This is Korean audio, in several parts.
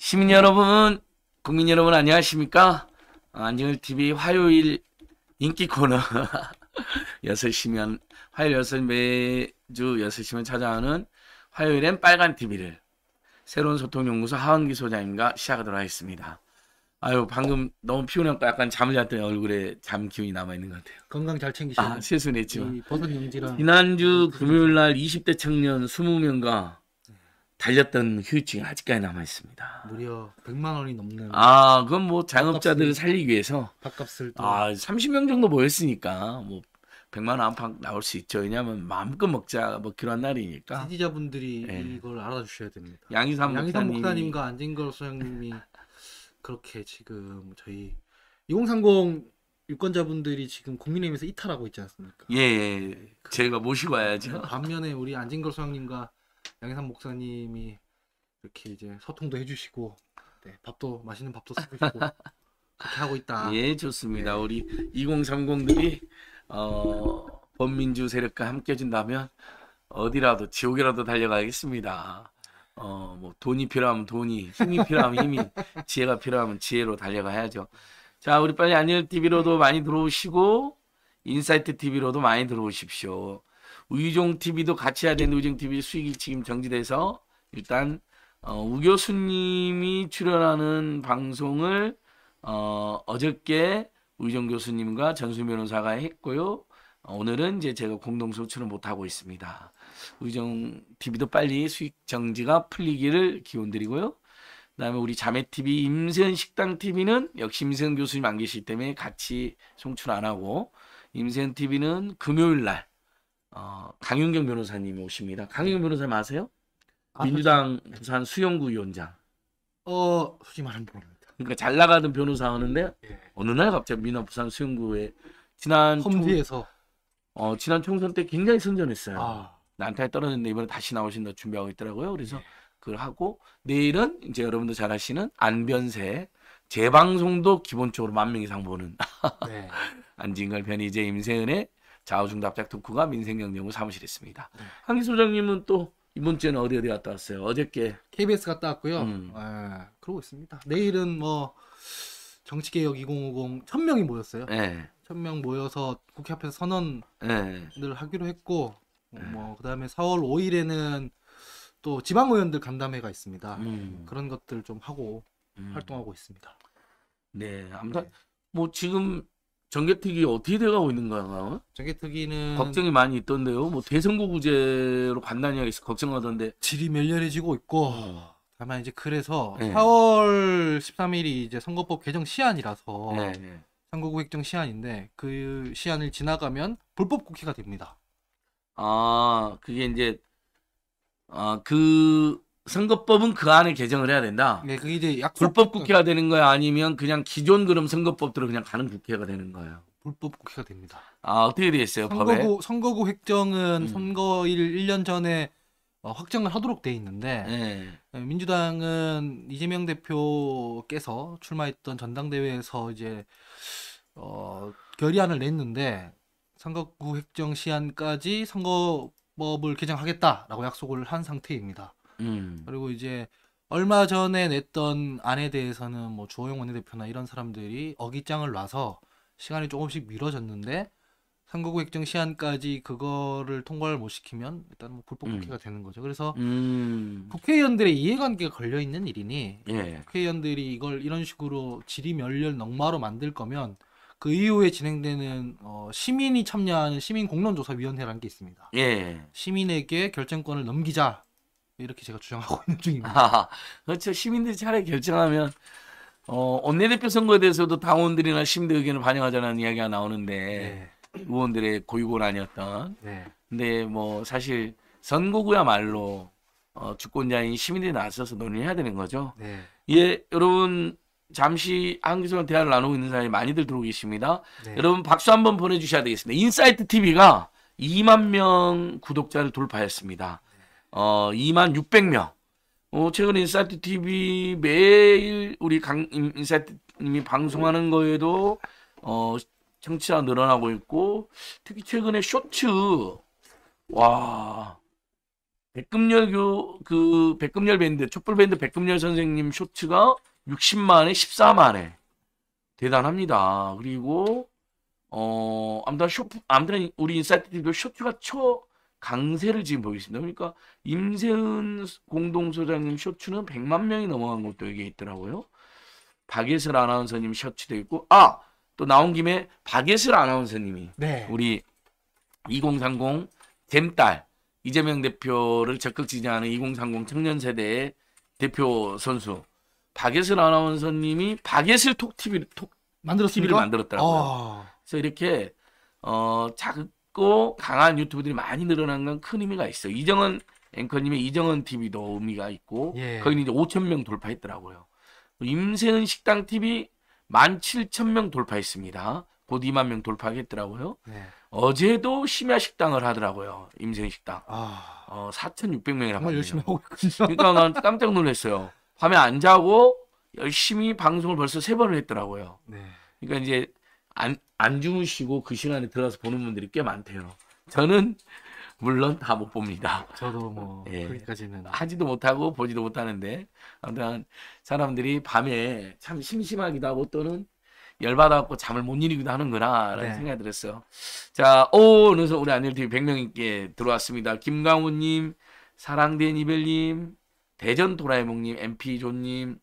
시민 여러분, 국민 여러분 안녕하십니까? 어, 안녕TV 화요일 인기 코너 6시면 화요일 6시 매주 6시면 찾아오는 화요일엔 빨간 TV를 새로운 소통연구소 하은기 소장님과 시작하도록 하겠습니다. 아유 방금 너무 피곤하고 약간 잠을 잤더니 얼굴에 잠 기운이 남아 있는 것 같아요. 건강 잘 챙기시고. 아 실수는 했지만. 지난주 금요일 날 20대 청년 20명과 달렸던 휴유증이 아직까지 남아 있습니다. 무려 100만 원이 넘는. 아, 그건 뭐 장업자들을 살리기 위해서 밥값을 또. 아, 30명 정도 모였으니까 뭐 100만 원 안팎 나올 수 있죠. 왜냐하면 마음껏 먹자 먹기로 한 날이니까. 지지자분들이 네. 이걸 알아주셔야 됩니다. 양희삼 양희삼 목사님과 안진걸 소장님이 그렇게 지금 저희 2030 유권자분들이 지금 국민의힘에서 이탈하고 있지 않습니까? 예, 예. 그, 제가 모시고 와야죠. 반면에 우리 안진걸 소장님과 양해산 목사님이 이렇게 이제 서통도 해주시고 네, 밥도 맛있는 밥도 사주시고 그렇게 하고 있다. 예, 좋습니다. 네. 우리 2030들이 어, 범민주 세력과 함께 준다면 어디라도 지옥이라도 달려가겠습니다. 어, 뭐 돈이 필요하면 돈이, 힘이 필요하면 힘이, 지혜가 필요하면 지혜로 달려가야죠. 자, 우리 빨리 안녕 TV로도 많이 들어오시고 인사이트 TV로도 많이 들어오십시오. 의종 TV도 같이 해야 되는데 의종 TV 수익이 지금 정지돼서 일단 어, 우 교수님이 출연하는 방송을 어, 어저께 의종 교수님과 전수 변호사가 했고요. 어, 오늘은 이제 제가 공동 소출을 못하고 있습니다. 의정 TV도 빨리 수익 정지가 풀리기를 기원드리고요. 그 다음에 우리 자매 TV 임세현 식당 TV는 역시 임세현 교수님 안 계시기 때문에 같이 송출 안 하고 임세현 TV는 금요일 날 어, 강윤경 변호사님이 오십니다. 강윤경 네. 변호사님 아세요? 아, 민주당 그렇죠. 부산 수영구 위원장. 어, 솔직히 말하면 모릅니다. 그러니까 잘 나가던 변호사 하는데 예. 어느 날 갑자기 민남 부산 수영구에 지난 험지에서 어, 지난 총선 때 굉장히 선전했어요. 아. 난타에 떨어졌는데 이번에 다시 나오신다 준비하고 있더라고요. 그래서 예. 그걸 하고 내일은 이제 여러분도 잘 아시는 안변세 재방송도 기본적으로 만 명 이상 보는 네. 안진걸 변희재 임세은의 자우중답작 특구가 민생경제구 사무실에 있습니다. 네. 한기 소장님은 또 이번 주에는 어디 어디 갔다 왔어요? 어저께 KBS 갔다 왔고요. 음. 아, 그러고 있습니다. 내일은 뭐 정치개혁 2050 1000명이 모였어요. 네. 예. 1000명 모여서 국회 앞에서 선언을 네. 하기로 했고 네. 뭐 그다음에 4월 5일에는 또 지방 의원들 간담회가 있습니다. 음. 그런 것들 좀 하고 음. 활동하고 있습니다. 네, 아무튼 네. 뭐 지금 전개특위 어떻게 돼가고 있는가? 전개특위는 걱정이 많이 있던데요. 뭐 대선거구제로 간다냐 해서 걱정하던데 질이 멸렬해지고 있고 어. 다만 이제 그래서 네. 예. 4월 13일이 이제 선거법 개정 시한이라서 네, 예, 네. 예. 선거구 획정 시한인데 그 시한을 지나가면 불법 국회가 됩니다. 아 그게 이제 아그 선거법은 그 안에 개정을 해야 된다. 네, 그게 이제 약 불법 국회가 되는 거야 아니면 그냥 기존 그럼 선거법대로 그냥 가는 국회가 되는 거예요. 불법 국회가 됩니다. 아 어떻게 돼 있어요? 선거구 법에? 선거구 획정은 음. 선거일 1년 전에 어, 확정을 하도록 돼 있는데 네. 네. 민주당은 이재명 대표께서 출마했던 전당대회에서 이제 어, 결의안을 냈는데 선거구 획정 시한까지 선거법을 개정하겠다라고 약속을 한 상태입니다. 음. 그리고 이제 얼마 전에 냈던 안에 대해서는 뭐 주호영 원내대표나 이런 사람들이 어깃장을 놔서 시간이 조금씩 미뤄졌는데 선거구 획정 시한까지 그거를 통과를 못 시키면 일단 뭐 불법 음. 국회가 음. 되는 거죠. 그래서 음. 국회의원들의 이해관계가 걸려 있는 일이니 예. 국회의원들이 이걸 이런 식으로 질의멸렬 넝마로 만들 거면 그 이후에 진행되는 어, 시민이 참여하는 시민 공론조사위원회라는 게 있습니다. 예. 시민에게 결정권을 넘기자 이렇게 제가 주장하고 있는 중입니다. 아, 그렇죠. 시민들이 차라리 결정하면 어, 원내대표 선거에 대해서도 당원들이나 시민들 의견을 반영하자는 이야기가 나오는데 네. 의원들의 고유권 아니었던. 네. 근데 뭐 사실 선거구야말로 어, 주권자인 시민들이 나서서 논의해야 되는 거죠. 네. 예, 여러분 잠시 한기소랑 대화를 나누고 있는 사람이 많이들 들어오 고 계십니다. 네. 여러분 박수 한번 보내주셔야 되겠습니다. 인사이트 TV가 2만 명 구독자를 돌파했습니다. 어, 2만 600명. 어, 최근 인사이트 TV 매일 우리 강 인사이트님이 방송하는 거에도 어, 청취자 늘어나고 있고 특히 최근에 쇼츠 와 백금열 교그 백금열 밴드 촛불 밴드 백금열 선생님 쇼츠가 60만에 14만에 대단합니다. 그리고 어 아무튼 쇼 아무튼 우리 인사이트 TV도 쇼츠가 초 강세를 지금 보고 있습니다. 그러니까 임세은 공동소장님 쇼츠는 100만 명이 넘어간 것도 여기에 있더라고요. 박예슬 아나운서님 셔츠도 있고 아! 또 나온 김에 박예슬 아나운서님이 네. 우리 2030 젠딸 이재명 대표를 적극 지지하는 2030 청년 세대의 대표 선수 박예슬 아나운서님이 박예슬 톡 TV 톡 만들었습니까? 만들었더라고요. 어... 그래서 이렇게 어 자극 작고 강한 유튜브들이 많이 늘어난 건 큰 의미가 있어요. 이정은 앵커님의 이정은 TV도 의미가 있고 예. 거기는 이제 5천 명 돌파했더라고요. 임세은 식당 TV 1 7 0명 돌파했습니다. 곧 2만 명 돌파하겠더라고요. 네. 어제도 심야 식당을 하더라고요. 임세은 식당. 아... 어, 4,600명이라고. 열심히 하고 있군요. 그러니까 난 깜짝 놀랐어요. 밤에 안 자고 열심히 방송을 벌써 세 번을 했더라고요. 네. 그러니까 이제 안, 안 주무시고 그 시간에 들어가서 보는 분들이 꽤 많대요. 저는 물론 다 못 봅니다. 저도 뭐 예. 거기까지는 하지도 못하고 보지도 못하는데 아무튼 사람들이 밤에 참 심심하기도 하고 또는 열받아갖고 잠을 못 이루기도 하는구나라는 네. 생각이 들었어요. 자, 오, 어느새 우리 안일TV 100명께 들어왔습니다. 김강훈님, 사랑된 이별님, 대전 도라에몽님, MP조님,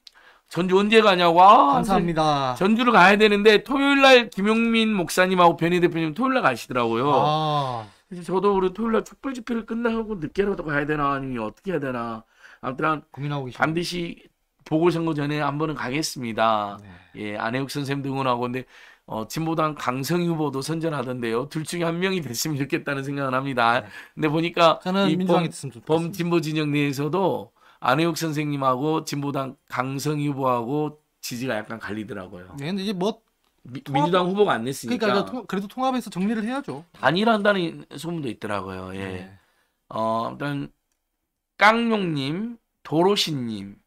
전주 언제 가냐고. 아, 감사합니다. 전주를 가야 되는데 토요일 날 김용민 목사님하고 변희 대표님 토요일 날 가시더라고요. 아. 그래 저도 우리 토요일 날 촛불 집회를 끝나고 늦게라도 가야 되나 아니면 어떻게 해야 되나. 아무튼 고민하고 계십니다. 반드시 보궐선거 전에 한 번은 가겠습니다. 네. 예, 안혜욱 선생님도 원하고 근데 어, 진보당 강성 후보도 선전하던데요. 둘 중에 한 명이 됐으면 좋겠다는 생각을 합니다. 네. 근데 보니까 저는 민주당이 범, 범 진보 진영 내에서도 안혜욱 선생님하고 진보당 강성 후보하고 지지가 약간 갈리더라고요. 네, 근데 이제 뭐 미, 민주당 후보가 안 냈으니까. 그러니까 통, 그래도 통합해서 정리를 해야죠. 단일한다는 소문도 있더라고요. 예. 네. 어, 일단 깡용님, 도로시님,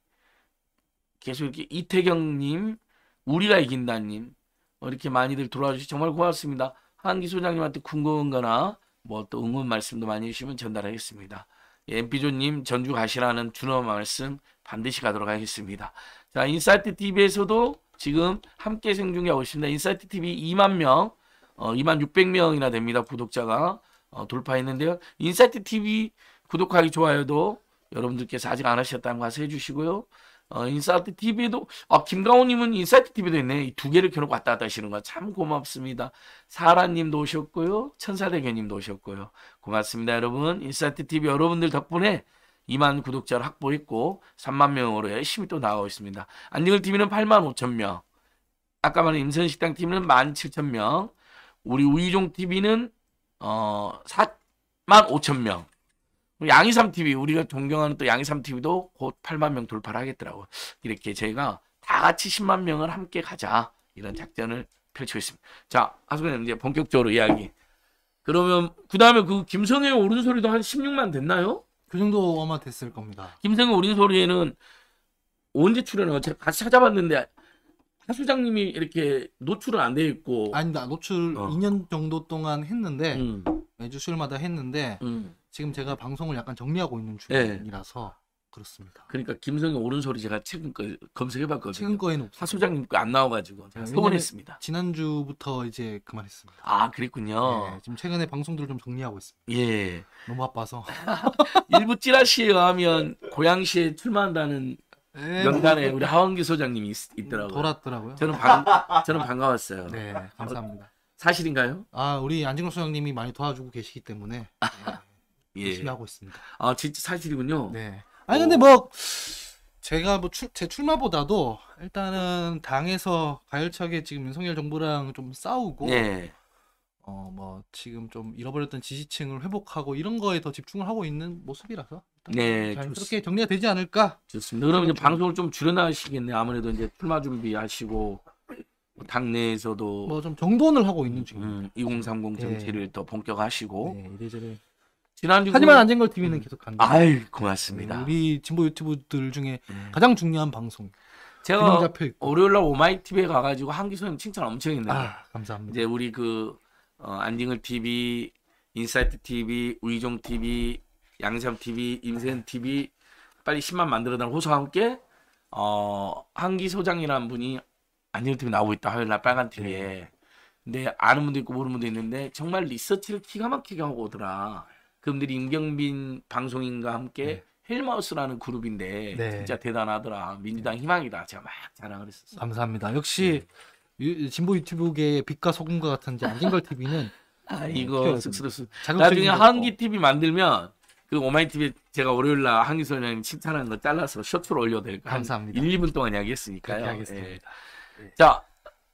계속 이렇게 이태경님, 우리가 이긴다님 뭐 이렇게 많이들 돌아 주시 정말 고맙습니다. 한기 소장님한테 궁금한 거나 뭐 또 응원 말씀도 많이 주시면 전달하겠습니다. 예, 엠피조님 전주 가시라는 준호 말씀 반드시 가도록 하겠습니다. 자, 인사이트 TV에서도 지금 함께 생중계하고 있습니다. 인사이트 TV 2만 명, 어, 2만 600명이나 됩니다. 구독자가 어, 돌파했는데요. 인사이트 TV 구독하기 좋아요도 여러분들께서 아직 안 하셨다는 가서 해주시고요. 어, 인사이트 TV도, 아, 김가호님은 인사이트 TV도 있네. 이 두 개를 켜놓고 왔다 갔다 하시는 거 참 고맙습니다. 사라님도 오셨고요. 천사대교님도 오셨고요. 고맙습니다, 여러분. 인사이트 TV 여러분들 덕분에 2만 구독자를 확보했고, 3만 명으로 열심히 또 나가고 있습니다. 안녕을 TV는 8만 5천 명. 아까 말한 임선식당 TV는 1만 7천 명. 우리 우유종 TV는, 어, 4만 5천 명. 양이삼 TV 우리가 존경하는 또 양이삼 TV도 곧 8만 명 돌파를 하겠더라고. 이렇게 제가 다 같이 10만 명을 함께 가자 이런 작전을 펼치고 있습니다. 자, 하수근 이제 본격적으로 이야기. 그러면 그다음에 그 김성의 오른소리도 한 16만 됐나요? 그 정도 아마 됐을 겁니다. 김성의 오른소리에는 언제 출연을 어제 같이 찾아봤는데 하 소장님이 이렇게 노출은 안 돼 있고 아니다 노출 어. 2년 정도 동안 했는데 음. 매주 수요일마다 했는데 음. 지금 제가 방송을 약간 정리하고 있는 예. 중이라서 네. 그렇습니다. 그러니까 김성희 옳은 소리 제가 최근 거 검색해봤거든요. 최근 거에는 없어요. 하 소장님 거 안 나와가지고 소원했습니다. 지난주부터 이제 그만했습니다. 아 그랬군요. 네, 지금 최근에 방송들을 좀 정리하고 있습니다. 예. 너무 바빠서 일부 찌라시에 의하면 고양시에 출마한다는 네, 명단에 우리 하원기 소장님이 있, 더라고요 돌았더라고요. 저는 반 저는 반가웠어요. 네 감사합니다. 어, 사실인가요? 아 우리 안진호 소장님이 많이 도와주고 계시기 때문에. 네. 열심히 예. 하고 있습니다. 아 진짜 사실이군요. 네. 어. 아니 오. 근데 뭐 제가 뭐제 출마보다도 일단은 당에서 가열차게 지금 윤석열 정부랑 좀 싸우고 예. 어뭐 지금 좀 잃어버렸던 지지층을 회복하고 이런 거에 더 집중을 하고 있는 모습이라서 네 그렇게 정리가 되지 않을까 좋습니다. 그러면 이제 방송을 좀 줄여나시겠네 요 아무래도 이제 출마 준비하시고 뭐 당내에서도 뭐 좀 정돈을 하고 있는 중입니다. 2030 정치를 네. 더 본격화하시고 네, 이래저래 지난주 하지만 안진걸 TV는 음. 계속 간다. 아유 고맙습니다. 음, 우리 진보 유튜브들 중에 음. 가장 중요한 방송. 제가 그 월요일날 오마이 TV에 가가지고 한기소님 칭찬 엄청 했는데. 아 감사합니다. 이제 우리 그 어, 안징을 TV, 인사이트 TV, 우이종 TV, 양삼 TV, 임세현 TV 빨리 10만 만들어달라 호소와 함께 어, 한기 소장이라는 분이 안징을 TV 나오고 있다 화요일날 빨간 TV에. 네. 근데 아는 분도 있고 모르는 분도 있는데 정말 리서치를 기가 막히게 하고 오더라. 그분들이 임경빈 방송인과 함께 네. 헬마우스라는 그룹인데 네. 진짜 대단하더라. 민주당 네. 희망이다. 제가 막 자랑을 했었어요. 감사합니다. 역시 네. 유, 진보 유튜브계의 빛과 소금과 같은 안진걸 TV는 아, 네, 이거 쓱쓱쓱. 나중에 한기 TV 만들면 그 오마이 TV 제가 월요일 날 한기 소장님 칭찬하는 거 잘라서 셔츠로 올려도 될까? 감사합니다. 1, 2분 동안 이야기했으니까요. 그렇게 하겠습니다. 예. 예. 자,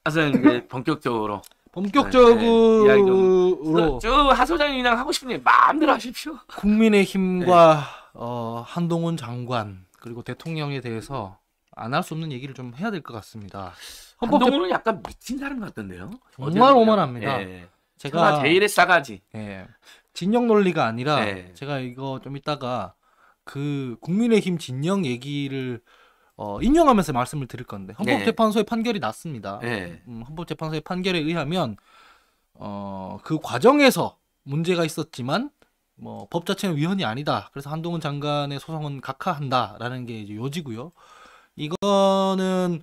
하선 이제 본격적으로 본격적으로 네, 네. 하소장이랑 하고 싶은 일 마음대로 하십시오. 국민의힘과 네. 어, 한동훈 장관 그리고 대통령에 대해서 안 할 수 없는 얘기를 좀 해야 될 것 같습니다. 한동훈은 대... 약간 미친 사람 같던데요. 정말 오만합니다. 예. 제가 제일의 싸가지. 예. 진영 논리가 아니라 예. 제가 이거 좀 이따가 그 국민의힘 진영 얘기를 어, 인용하면서 말씀을 드릴 건데 헌법재판소의 네. 판결이 났습니다. 네. 음, 헌법재판소의 판결에 의하면 어, 그 과정에서 문제가 있었지만 뭐법 자체는 위헌이 아니다. 그래서 한동훈 장관의 소송은 각하한다라는 게 이제 요지고요. 이거는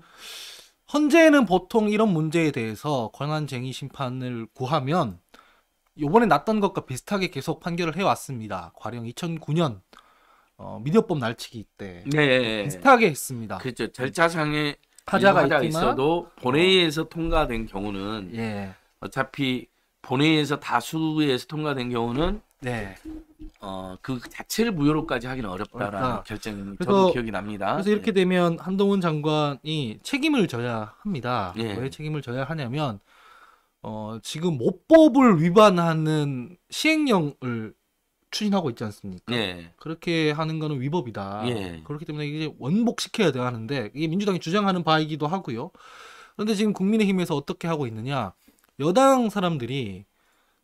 헌재는 보통 이런 문제에 대해서 권한쟁의 심판을 구하면 요번에 났던 것과 비슷하게 계속 판결을 해왔습니다. 과령 2009년 어, 미디어법 날치기 때 네. 비슷하게 했습니다. 그렇죠. 절차상의 하자가, 하자가 있어도 어. 본회의에서 통과된 경우는 예. 어차피 본회의에서 다수에서 통과된 경우는 네. 어, 그 자체를 무효로까지 하기는 어렵다라는 그러니까. 결정이 저도 기억이 납니다. 그래서 이렇게 예. 되면 한동훈 장관이 책임을 져야 합니다. 예. 왜 책임을 져야 하냐면 어, 지금 모법을 위반하는 시행령을 추진하고 있지 않습니까? 예. 그렇게 하는 거는 위법이다. 예. 그렇기 때문에 이게 원복시켜야 되는데 이게 민주당이 주장하는 바이기도 하고요. 그런데 지금 국민의힘에서 어떻게 하고 있느냐? 여당 사람들이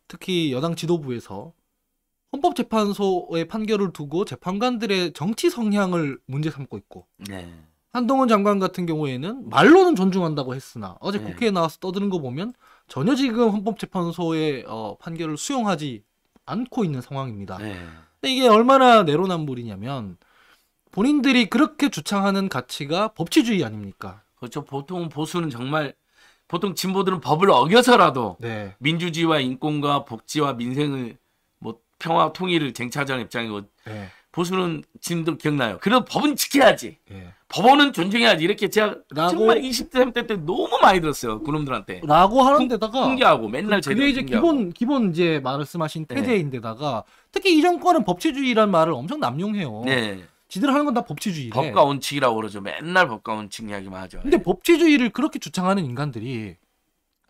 특히 여당 지도부에서 헌법재판소의 판결을 두고 재판관들의 정치 성향을 문제 삼고 있고 네. 한동훈 장관 같은 경우에는 말로는 존중한다고 했으나 어제 네. 국회에 나와서 떠드는 거 보면 전혀 지금 헌법재판소의 어, 판결을 수용하지 않고 있는 상황입니다. 네. 근데 이게 얼마나 내로남불이냐면 본인들이 그렇게 주창하는 가치가 법치주의 아닙니까? 그렇죠. 보통 보수는 정말 보통 진보들은 법을 어겨서라도 네. 민주주의와 인권과 복지와 민생을 뭐 평화 통일을 쟁취하자는 입장이고 네. 보수는 지금도 기억나요. 그런 법은 지켜야지. 예. 법원은 존중해야지. 이렇게 제가 라고, 정말 20대, 30대 때 많이 들었어요. 그놈들한테. 라고 하는데다가 훈계하고 맨날 그, 그게 이제 기본 기본 이제 말씀하신 네. 태제인데다가 특히 이 정권은 법치주의란 말을 엄청 남용해요. 네. 지들 하는 건 다법치주의 법과 원칙이라고 그러죠. 맨날 법과 원칙 이야기만 하죠. 근데 법치주의를 그렇게 주창하는 인간들이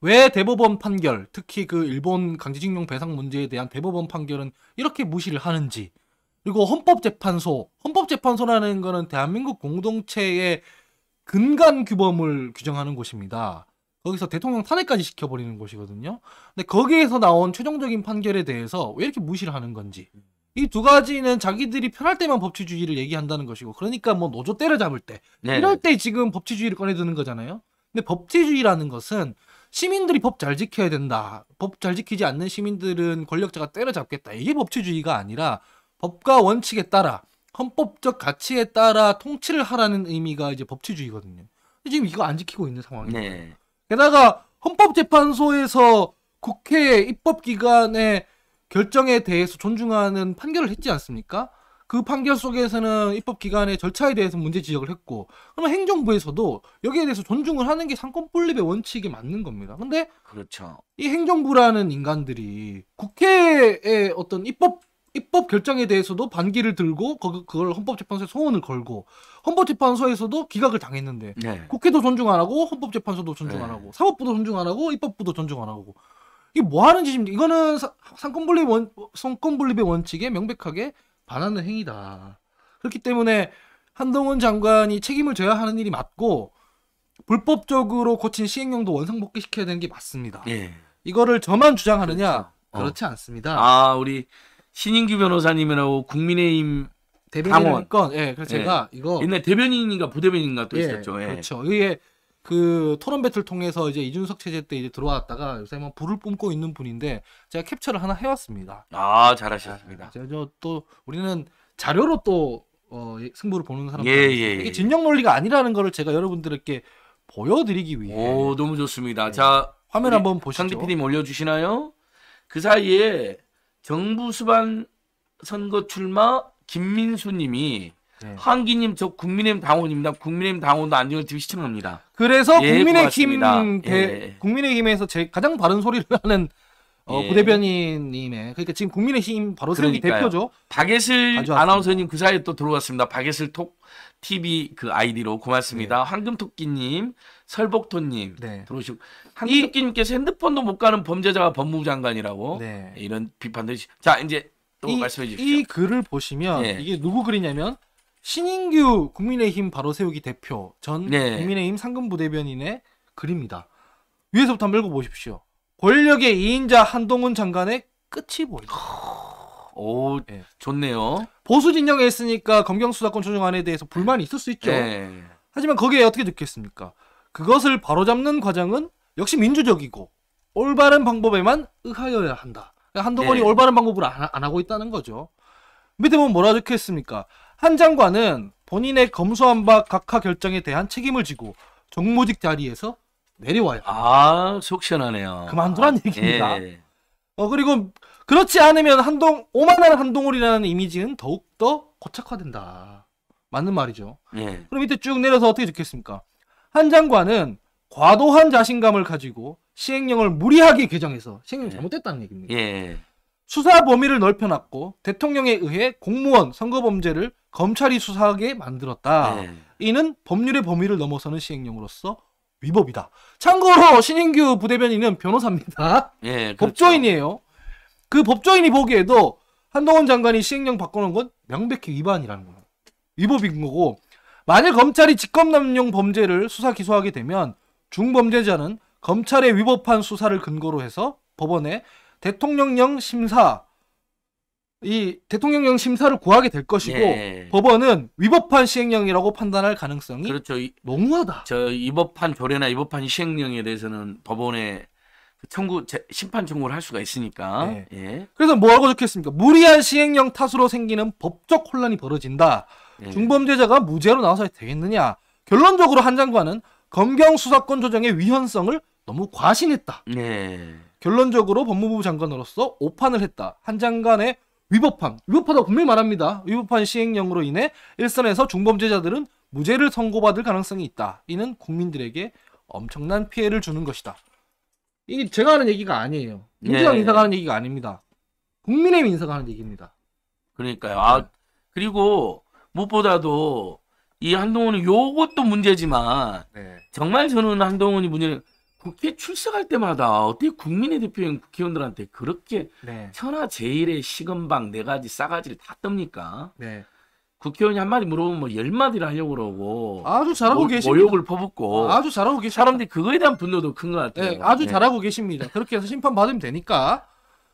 왜 대법원 판결, 특히 그 일본 강제징용 배상 문제에 대한 대법원 판결은 이렇게 무시를 하는지 그리고 헌법재판소. 헌법재판소라는 거는 대한민국 공동체의 근간 규범을 규정하는 곳입니다. 거기서 대통령 탄핵까지 시켜버리는 곳이거든요. 근데 거기에서 나온 최종적인 판결에 대해서 왜 이렇게 무시를 하는 건지. 이 두 가지는 자기들이 편할 때만 법치주의를 얘기한다는 것이고, 그러니까 뭐 노조 때려잡을 때, 네네. 이럴 때 지금 법치주의를 꺼내드는 거잖아요. 근데 법치주의라는 것은 시민들이 법 잘 지켜야 된다. 법 잘 지키지 않는 시민들은 권력자가 때려잡겠다. 이게 법치주의가 아니라 법과 원칙에 따라 헌법적 가치에 따라 통치를 하라는 의미가 이제 법치주의거든요. 지금 이거 안 지키고 있는 상황이에요. 네. 게다가 헌법재판소에서 국회 입법기관의 결정에 대해서 존중하는 판결을 했지 않습니까? 그 판결 속에서는 입법기관의 절차에 대해서 문제 지적을 했고, 그러면 행정부에서도 여기에 대해서 존중을 하는 게 상권 분립의 원칙이 맞는 겁니다. 근데 그렇죠. 이 행정부라는 인간들이 국회의 어떤 입법 입법 결정에 대해서도 반기를 들고 그걸 헌법재판소에 소원을 걸고 헌법재판소에서도 기각을 당했는데 네. 국회도 존중 안 하고 헌법재판소도 존중 안 하고 네. 사법부도 존중 안 하고 입법부도 존중 안 하고 이게 뭐 하는 짓입니까? 이거는 상권분립 원 성권분립의 원칙에 명백하게 반하는 행위다. 그렇기 때문에 한동훈 장관이 책임을 져야 하는 일이 맞고 불법적으로 고친 시행령도 원상복귀 시켜야 되는 게 맞습니다. 예. 이거를 저만 주장하느냐 그렇죠. 어. 그렇지 어. 않습니다. 아 우리 신인규 변호사님이라고 국민의힘 대변인 건, 예, 그래서 예. 제가 이거 옛날 대변인인가 부대변인인가 또 예, 있었죠. 예. 그렇죠. 이게 그 토론 배틀 통해서 이제 이준석 체제 때 이제 들어왔다가 요새 막 뭐 불을 뿜고 있는 분인데 제가 캡처를 하나 해왔습니다. 아 잘하셨습니다. 제가 또 우리는 자료로 또 어, 예, 승부를 보는 사람. 예, 예, 예, 이게 예. 진영 논리가 아니라는 거를 제가 여러분들께 보여드리기 위해. 오 너무 좋습니다. 자 화면 한번 보시죠. 상대피님 올려주시나요? 그 사이에 정부 수반 선거 출마 김민수님이 네. 한기님 저 국민의힘 당원입니다. 국민의힘 당원도 안정을 지 v 시청합니다. 그래서 예, 국민의힘 대, 예. 국민의힘에서 제 가장 바른 소리를 하는 어, 예. 부대변인님의 그러니까 지금 국민의힘 바로 세우기 대표죠. 박예슬 아나운서님 그 사이에 또 들어왔습니다. 박예슬 톡 TV 그 아이디로 고맙습니다. 네. 황금토끼님, 설복토님 네. 들어오시고 황금토끼님께서 핸드폰도 못 가는 범죄자가 법무부 장관이라고 네. 이런 비판도 자 이제 또 이, 말씀해 주시오이 글을 보시면 예. 이게 누구 글이냐면 신인규 국민의힘 바로 세우기 대표 전 네. 국민의힘 상금부대변인의 글입니다. 위에서부터 한번 읽어보십시오. 권력의 2인자 한동훈 장관의 끝이 보인다. 오, 예. 좋네요. 보수 진영에 있으니까 검경 수사권 조정안에 대해서 불만이 있을 수 있죠. 네. 하지만 거기에 어떻게 듣겠습니까? 그것을 바로잡는 과정은 역시 민주적이고 올바른 방법에만 의하여야 한다. 한동훈이 네. 올바른 방법으 안, 안, 하고 있다는 거죠. 밑에 보면 뭐라 적혀 있습니까? 한 장관은 본인의 검수한 바 각하 결정에 대한 책임을 지고 정무직 자리에서 내려와야 아, 속 시원하네요. 그만두란 아, 얘기입니다. 예. 어, 그리고 그렇지 않으면 한동 오만한 한동훈이라는 이미지는 더욱 더 고착화된다. 맞는 말이죠. 예. 그럼 밑에 쭉 내려서 어떻게 적겠습니까? 한 장관은 과도한 자신감을 가지고 시행령을 무리하게 개정해서 시행령 예. 잘못됐다는 얘기입니다. 예. 수사 범위를 넓혀놨고 대통령에 의해 공무원 선거 범죄를 검찰이 수사하게 만들었다. 예. 이는 법률의 범위를 넘어서는 시행령으로서 위법이다. 참고로 신인규 부대변인은 변호사입니다. 예, 그렇죠. 법조인이에요. 그 법조인이 보기에도 한동훈 장관이 시행령 바꾸는 건 명백히 위반이라는 거예요. 위법인 거고 만일 검찰이 직권남용 범죄를 수사 기소하게 되면 중범죄자는 검찰의 위법한 수사를 근거로 해서 법원에 대통령령 심사 이 대통령령 심사를 구하게 될 것이고 예. 법원은 위법한 시행령이라고 판단할 가능성이 그렇죠. 농후하다. 저 위법한 조례나 위법한 시행령에 대해서는 법원의 청구 심판 청구를 할 수가 있으니까. 네. 예. 그래서 뭐하고좋겠습니까 무리한 시행령 탓으로 생기는 법적 혼란이 벌어진다. 네. 중범죄자가 무죄로 나와서 되겠느냐? 결론적으로 한 장관은 검경 수사권 조정의 위헌성을 너무 과신했다. 네. 결론적으로 법무부 장관으로서 오판을 했다. 한 장관의 위법한 위법하다고 분명히 말합니다. 위법한 시행령으로 인해 일선에서 중범죄자들은 무죄를 선고받을 가능성이 있다. 이는 국민들에게 엄청난 피해를 주는 것이다. 이게 제가 하는 얘기가 아니에요. 민주당 예. 인사가 하는 얘기가 아닙니다. 국민의힘 인사가 하는 얘기입니다. 그러니까요. 아 그리고 무엇보다도 이 한동훈이 요것도 문제지만 네. 정말 저는 한동훈이 문제는 국회 출석할 때마다 어떻게 국민의 대표인 국회의원들한테 그렇게 네. 천하 제일의 시금방 네 가지 싸가지를 다 뜹니까? 네. 국회의원이 한 마디 물어보면 뭐 열 마디를 하려고 그러고 아주 잘하고 계십니다. 모욕을 퍼붓고 아주 잘하고 계십니다. 사람들이 그거에 대한 분노도 큰 것 같아요. 네, 아주 네. 잘하고 계십니다. 그렇게 해서 심판 받으면 되니까.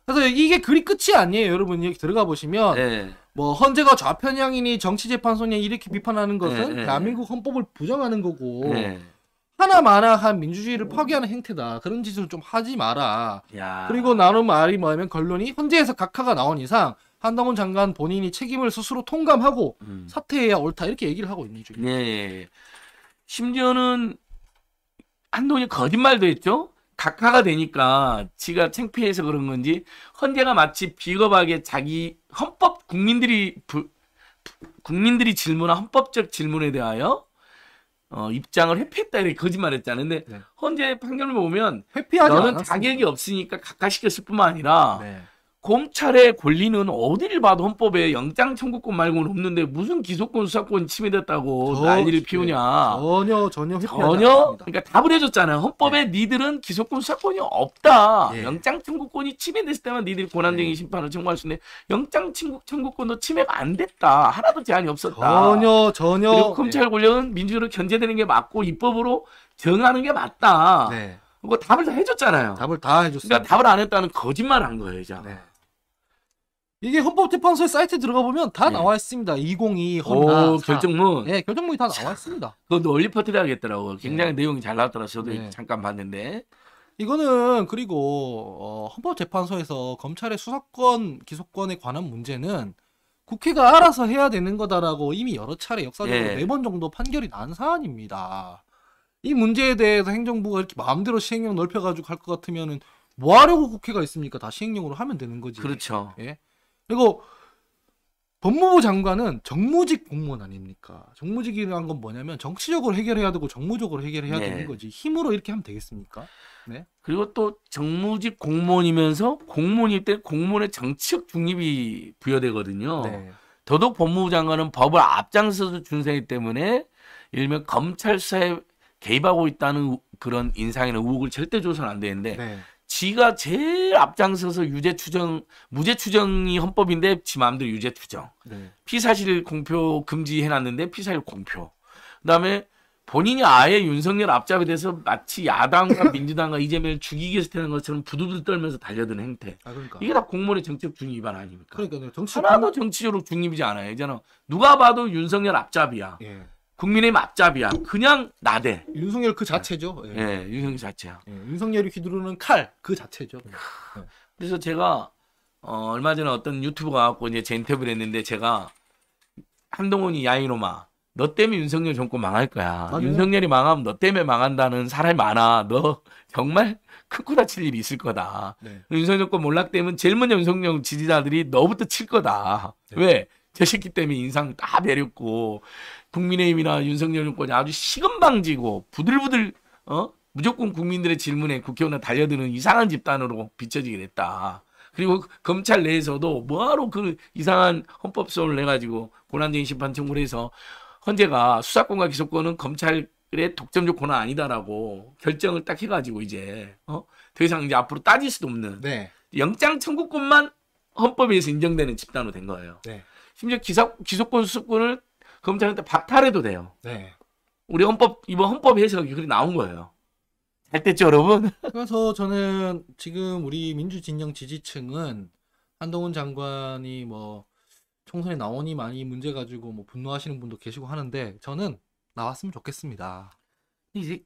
그래서 이게 그리 끝이 아니에요, 여러분. 여기 들어가 보시면 네. 뭐 헌재가 좌편향이니 정치재판소냐 이렇게 비판하는 네, 것은 네. 대한민국 헌법을 부정하는 거고 네. 하나마나한 민주주의를 파괴하는 행태다. 그런 짓을 좀 하지 마라. 야. 그리고 나는 말이 뭐냐면 결론이 헌재에서 각하가 나온 이상 한동훈 장관 본인이 책임을 스스로 통감하고 음. 사퇴해야 옳다 이렇게 얘기를 하고 있는 중이에요. 네. 심지어는 한동훈이 거짓말도 했죠. 각하가 되니까 지가 창피해서 그런 건지 헌재가 마치 비겁하게 자기 헌법 국민들이 부, 국민들이 질문한 헌법적 질문에 대하여 어, 입장을 회피했다 이렇게 거짓말했잖아요. 근데 네. 헌재 판결을 보면 회피하지 너는 않았습니다. 자격이 없으니까 각하시켰을 뿐만 아니라 네. 검찰의 권리는 어디를 봐도 헌법에 영장 청구권 말고는 없는데 무슨 기소권 수사권 침해됐다고 저, 난리를 피우냐 전혀 전혀 전혀 그러니까 답을 해줬잖아요 헌법에 네. 니들은 기소권 수사권이 없다 네. 영장 청구권이 침해됐을 때만 니들 권한쟁의 네. 심판을 청구할 수 있는데 영장 청구, 청구권도 침해가 안 됐다 하나도 제한이 없었다 전혀 전혀 그리고 검찰 네. 권력은 민주적으로 견제되는 게 맞고 입법으로 정하는 게 맞다 네. 그거 답을 다 해줬잖아요 답을 다 해줬어요 그러니까 답을 안 했다는 거짓말 한 거예요 이제 네. 이게 헌법재판소의 사이트 들어가 보면 다 네. 예. 나와 있습니다. 202 헌법 결정문. 예, 결정문이 다 나와 있습니다. 그건 논리 퍼뜨려야겠더라고. 예. 굉장히 네. 내용이 잘 나왔더라고. 저도 네. 잠깐 봤는데. 이거는 그리고 어, 헌법재판소에서 검찰의 수사권 기소권에 관한 문제는 국회가 알아서 해야 되는 거다라고 이미 여러 차례 역사적으로 네 번 정도 판결이 난 사안입니다. 이 문제에 대해서 행정부가 이렇게 마음대로 시행령 넓혀가지고 할 것 같으면은 뭐 하려고 국회가 있습니까? 다 시행령으로 하면 되는 거지. 그렇죠. 예. 그리고 법무부 장관은 정무직 공무원 아닙니까? 정무직이라는 건 뭐냐면 정치적으로 해결해야 되고 정무적으로 해결해야 네. 되는 거지. 힘으로 이렇게 하면 되겠습니까? 네. 그리고 또 정무직 공무원이면서 공무원일 때 공무원의 정치적 중립이 부여되거든요. 네. 더더욱 법무부 장관은 법을 앞장서서 준세하기 때문에 일면 검찰 수사에 개입하고 있다는 그런 인상이나 의혹을 절대 줘서는 안 되는데 네. 지가 제일 앞장서서 유죄 추정 무죄 추정이 헌법인데 지 마음대로 유죄 추정 네. 피사실 공표 금지해놨는데 피사실 공표 그다음에 본인이 아예 윤석열 앞잡이 돼서 마치 야당과 민주당과 이재명을 죽이기 위해서 되는 것처럼 부들부들 떨면서 달려드는 행태. 아, 그러니까. 이게 다 공무원의 정치적 중립 위반 아닙니까? 그러니까 정치 하나도 정치적으로 중립이지 않아요. 이제는 누가 봐도 윤석열 앞잡이야. 예. 국민의 맞잡이야. 그냥 나대. 윤석열 그 자체죠. 예, 예, 예 윤석열 그 자체야. 예, 윤석열이 휘두르는 칼 그 자체죠. 예. 그래서 제가 어, 얼마 전에 어떤 유튜브가 갖고 이제 제 인터뷰를 했는데 제가 한동훈이 야이로마 너 때문에 윤석열 정권 망할 거야. 맞아요. 윤석열이 망하면 너 때문에 망한다는 사람이 많아. 너 정말 크고 다칠 일이 있을 거다. 네. 윤석열 정권 몰락되면 제일 먼저 윤석열 지지자들이 너부터 칠 거다. 네. 왜? 저 새끼 때문에 인상 다 내렸고 국민의힘이나 윤석열 정권이 아주 시금방지고 부들부들 어 무조건 국민들의 질문에 국회의원에 달려드는 이상한 집단으로 비춰지게 됐다. 그리고 그 검찰 내에서도 뭐하러 그 이상한 헌법소원을 내가지고 고난쟁의 심판 청구를 해서 헌재가 수사권과 기소권은 검찰의 독점적 권한 아니다라고 결정을 딱 해가지고 이제 어? 더 이상 이제 앞으로 따질 수도 없는 네. 영장 청구권만 헌법에서 인정되는 집단으로 된 거예요. 네. 심지어 기사, 기소권 수급권을 검찰한테 박탈해도 돼요. 네. 우리 헌법 이번 헌법 해석이 그렇 나온 거예요. 잘 됐죠, 여러분? 그래서 저는 지금 우리 민주 진영 지지층은 한동훈 장관이 뭐 총선에 나오니 많이 문제 가지고 뭐 분노하시는 분도 계시고 하는데 저는 나왔으면 좋겠습니다. 이제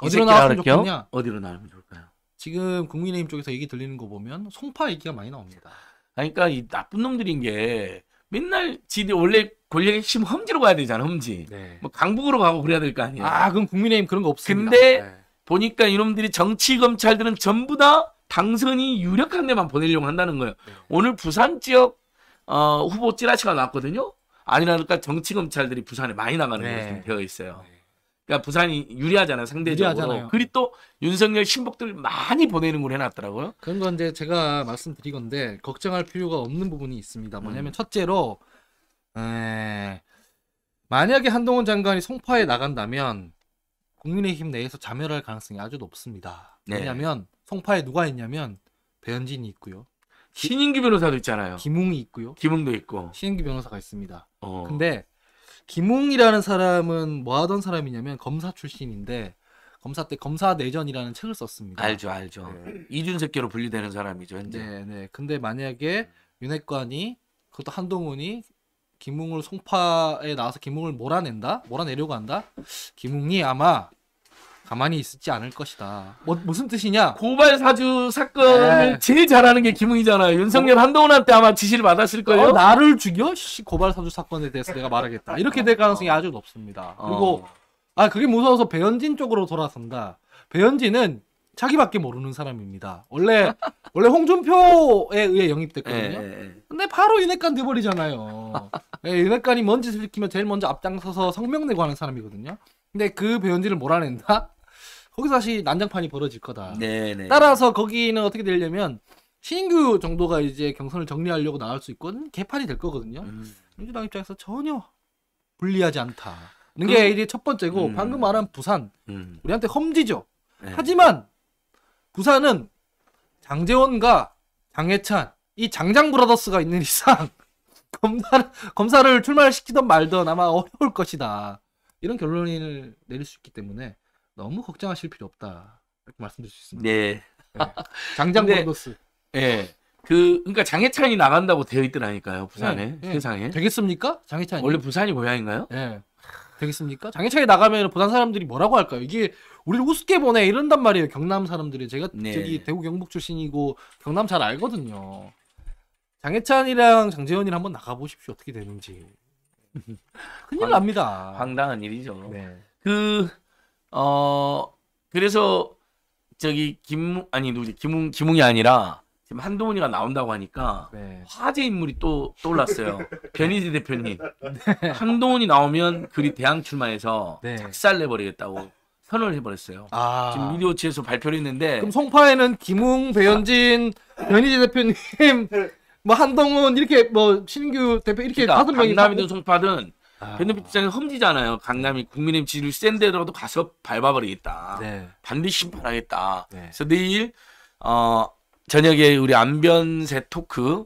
어디로 나왔으면 좋겠냐? 어디로 나오면 좋을까요? 지금 국민의힘 쪽에서 얘기 들리는 거 보면 송파 얘기가 많이 나옵니다. 그러니까 이 나쁜 놈들인 게 맨날 지들 원래 권력의 핵심 험지로 가야 되잖아, 험지. 네. 뭐 강북으로 가고 그래야 될 거 아니에요. 아, 그럼 국민의힘 그런 거 없습니다. 근데 네. 보니까 이놈들이 정치 검찰들은 전부 다 당선이 유력한 데만 보내려고 한다는 거예요. 네. 오늘 부산 지역 어, 후보 찌라시가 나왔거든요. 아니라니까 정치 검찰들이 부산에 많이 나가는 네. 것으로 되어 있어요. 네. 그러니까 부산이 유리하잖아요 상대적으로. 유리하잖아요. 그리 고또 윤석열 신복들 많이 보내는 걸 해놨더라고요. 그런 건 이제 제가 말씀드리건데 걱정할 필요가 없는 부분이 있습니다. 뭐냐면 음. 첫째로 에... 만약에 한동훈 장관이 송파에 나간다면 국민의힘 내에서 자멸할 가능성이 아주 높습니다. 네. 왜냐하면 송파에 누가 있냐면 배현진이 있고요. 신인기 변호사도 있잖아요. 김웅이 있고요. 김웅도 있고. 신인기 변호사가 있습니다. 어. 근데 김웅이라는 사람은 뭐 하던 사람이냐면 검사 출신인데 검사 때 검사 내전이라는 책을 썼습니다. 알죠, 알죠. 네. 이준석계로 분리되는 사람이죠, 현재. 네, 네. 근데 만약에 윤핵관이 그것도 한동훈이 김웅을 송파에 나와서 김웅을 몰아낸다, 몰아내려고 한다. 김웅이 아마 가만히 있지 않을 것이다. 뭐, 무슨 뜻이냐? 고발 사주 사건을 네. 제일 잘하는 게 김웅이잖아요. 윤석열 한동훈한테 아마 지시를 받았을 어, 거예요. 어, 나를 죽여? 씨, 고발 사주 사건에 대해서 내가 말하겠다. 이렇게 될 어, 가능성이 어. 아주 높습니다. 그리고 아 그게 무서워서 배현진 쪽으로 돌아선다. 배현진은 자기밖에 모르는 사람입니다. 원래 원래 홍준표에 의해 영입됐거든요. 에... 예, 예, 예. 근데 바로 윤핵관 돼버리잖아요. 예, 윤핵관이 뭔 짓을 시키면 제일 먼저 앞장서서 성명 내고 하는 사람이거든요. 근데 그 배현진을 몰아낸다? 거기서 다시 난장판이 벌어질 거다. 네네. 네. 따라서 거기는 어떻게 되려면 신규 정도가 이제 경선을 정리하려고 나올 수 있거든 개판이 될 거거든요. 음. 민주당 입장에서 전혀 불리하지 않다. 는게 그... 일이 첫 번째고 음. 방금 말한 부산 음. 우리한테 험지죠. 네. 하지만 부산은 장재원과 장해찬 이 장장 브라더스가 있는 이상 검사 검사를 출마시키던 를 말던 아마 어려울 것이다. 이런 결론을 내릴 수 있기 때문에 너무 걱정하실 필요 없다. 이렇게 말씀드릴 수 있습니다. 네. 네. 장장 브라스 예. 그 그러니까 장해찬이 나간다고 되어 있더라니까요 부산에 네, 세상에 되겠습니까 장해찬 원래 부산이 고향인가요? 예 되겠습니까 장해찬이 나가면 부산 사람들이 뭐라고 할까요 이게 우리 우습게 보내 이런단 말이에요 경남 사람들이 제가 네. 저기 대구 경북 출신이고 경남 잘 알거든요 장해찬이랑 장재현이랑 한번 나가보십시오 어떻게 되는지 큰일 납니다 황당한 일이죠 네. 그어 그래서 저기 김 아니 누구지 김웅 김웅이 아니라 지금 한동훈이가 나온다고 하니까 네. 화제 인물이 또 떠올랐어요. 변희재 대표님 네. 한동훈이 나오면 그리 네. 대항 출마해서 네. 작살 내버리겠다고 선언을 해버렸어요. 아. 지금 미디어치에서 발표를 했는데 그럼 송파에는 김웅, 배현진, 변희재 대표님, 뭐 한동훈 이렇게 뭐 신규 대표 이렇게 그러니까 다섯 명이 강남이든 송파든 변 팬들 입장에 험지잖아요. 강남이 국민의힘 지지율 센 데라도 가서 밟아버리겠다. 네. 반드시 심판하겠다. 네. 그래서 내일 어, 저녁에 우리 안변세 토크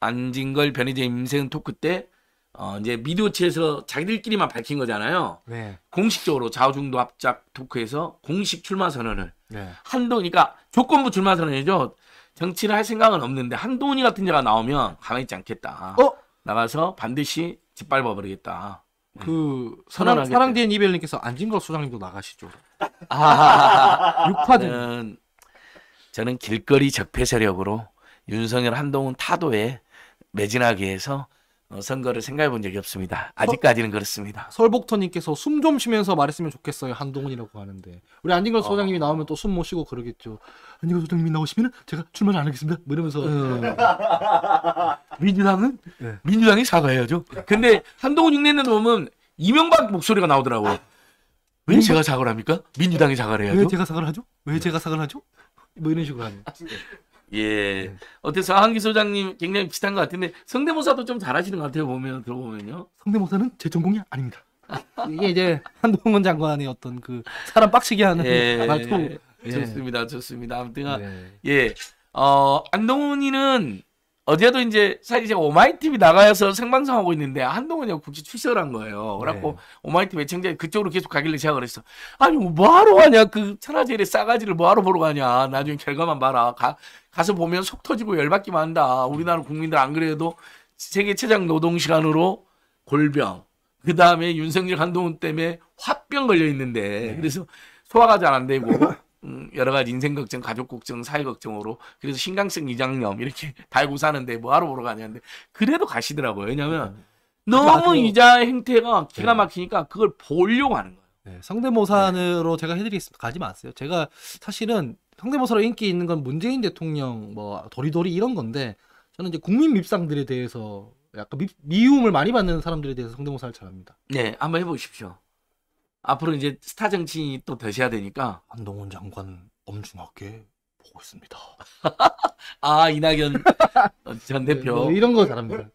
안진걸 변희재 임세은 토크 때 어, 이제 미디어체에서 자기들끼리만 밝힌 거잖아요. 네. 공식적으로 좌우중도 합작 토크에서 공식 출마 선언을 네. 한동이 그러니까 조건부 출마 선언이죠. 정치를 할 생각은 없는데 한동이 같은 자가 나오면 가만히 있지 않겠다. 어? 나가서 반드시 짓밟아 버리겠다. 네. 그 사랑 사랑 뒤엔 이별님께서 안진걸 소장님도 나가시죠. 아. 육파는 저는 길거리 적폐 세력으로 윤석열 한동훈 타도에 매진하게 해서 어, 선거를 생각해 본 적이 없습니다. 아직까지는 그렇습니다. 설복터님께서 숨 좀 쉬면서 말했으면 좋겠어요. 한동훈이라고 하는데 우리 안진걸 어. 소장님이 어... 나오면 또숨못 쉬고 그러겠죠. 안진걸 소장님이 나오시면 제가 출마 안 하겠습니다. 뭐 이러면서 어. 민주당은 네. 민주당이 사과해야죠. 근데 한동훈 6년에 보면 이명박 목소리가 나오더라고. 왜민 제가 사과를 합니까? 민주당이 사과를 해야죠. 왜 제가 사과를 하죠? 왜 제가 사과를 하죠? 뭐 이런 식으로 하는. 예. 네. 어때서 한기 소장님 굉장히 비슷한 것 같은데 성대모사도 좀 잘하시는 것 같아요. 보면 들어보면요. 성대모사는 제 전공이 아닙니다. 이게 이제 한동훈 장관의 어떤 그 사람 빡치게 하는 예, 말투. 예. 좋습니다. 좋습니다. 아무튼 네. 아, 예. 어, 안동훈이는 어제도 이제 사실 제가 오마이TV 나가서 생방송하고 있는데 한동훈이 국제 출석을 한 거예요. 그래갖고 네. 오마이TV 애청자 그쪽으로 계속 가길래 제가 그랬어. 아니 뭐 뭐하러 가냐 그 천하제일의 싸가지를 뭐하러 보러 가냐 나중에 결과만 봐라. 가, 가서 보면 속 터지고 열받기만 한다. 우리나라 국민들 안 그래도 세계 최장 노동시간으로 골병 그 다음에 윤석열 한동훈 때문에 화병 걸려 있는데 네. 그래서 소화가 잘 안 되고 음, 여러 가지 인생 걱정, 가족 걱정, 사회 걱정으로 그래서 신강성 위장염 이렇게 달고 사는데 뭐하러 보러 가냐는데 그래도 가시더라고요. 왜냐면 하 네. 네. 너무 위자 행태가 기가 네. 막히니까 그걸 보려고 하는 거예요. 네, 성대모사로 네. 제가 해드리겠습니다. 가지 마세요. 제가 사실은 성대모사로 인기 있는 건 문재인 대통령 뭐 도리도리 이런 건데 저는 이제 국민 밉상들에 대해서 약간 미, 미움을 많이 받는 사람들에 대해서 성대모사를 잘합니다. 네, 한번 해보십시오. 앞으로 이제 스타 정치인이 또 되셔야 되니까 한동훈 장관 엄중하게 보고 있습니다. 아 이낙연 전 네, 대표 뭐 이런 거 잘합니다.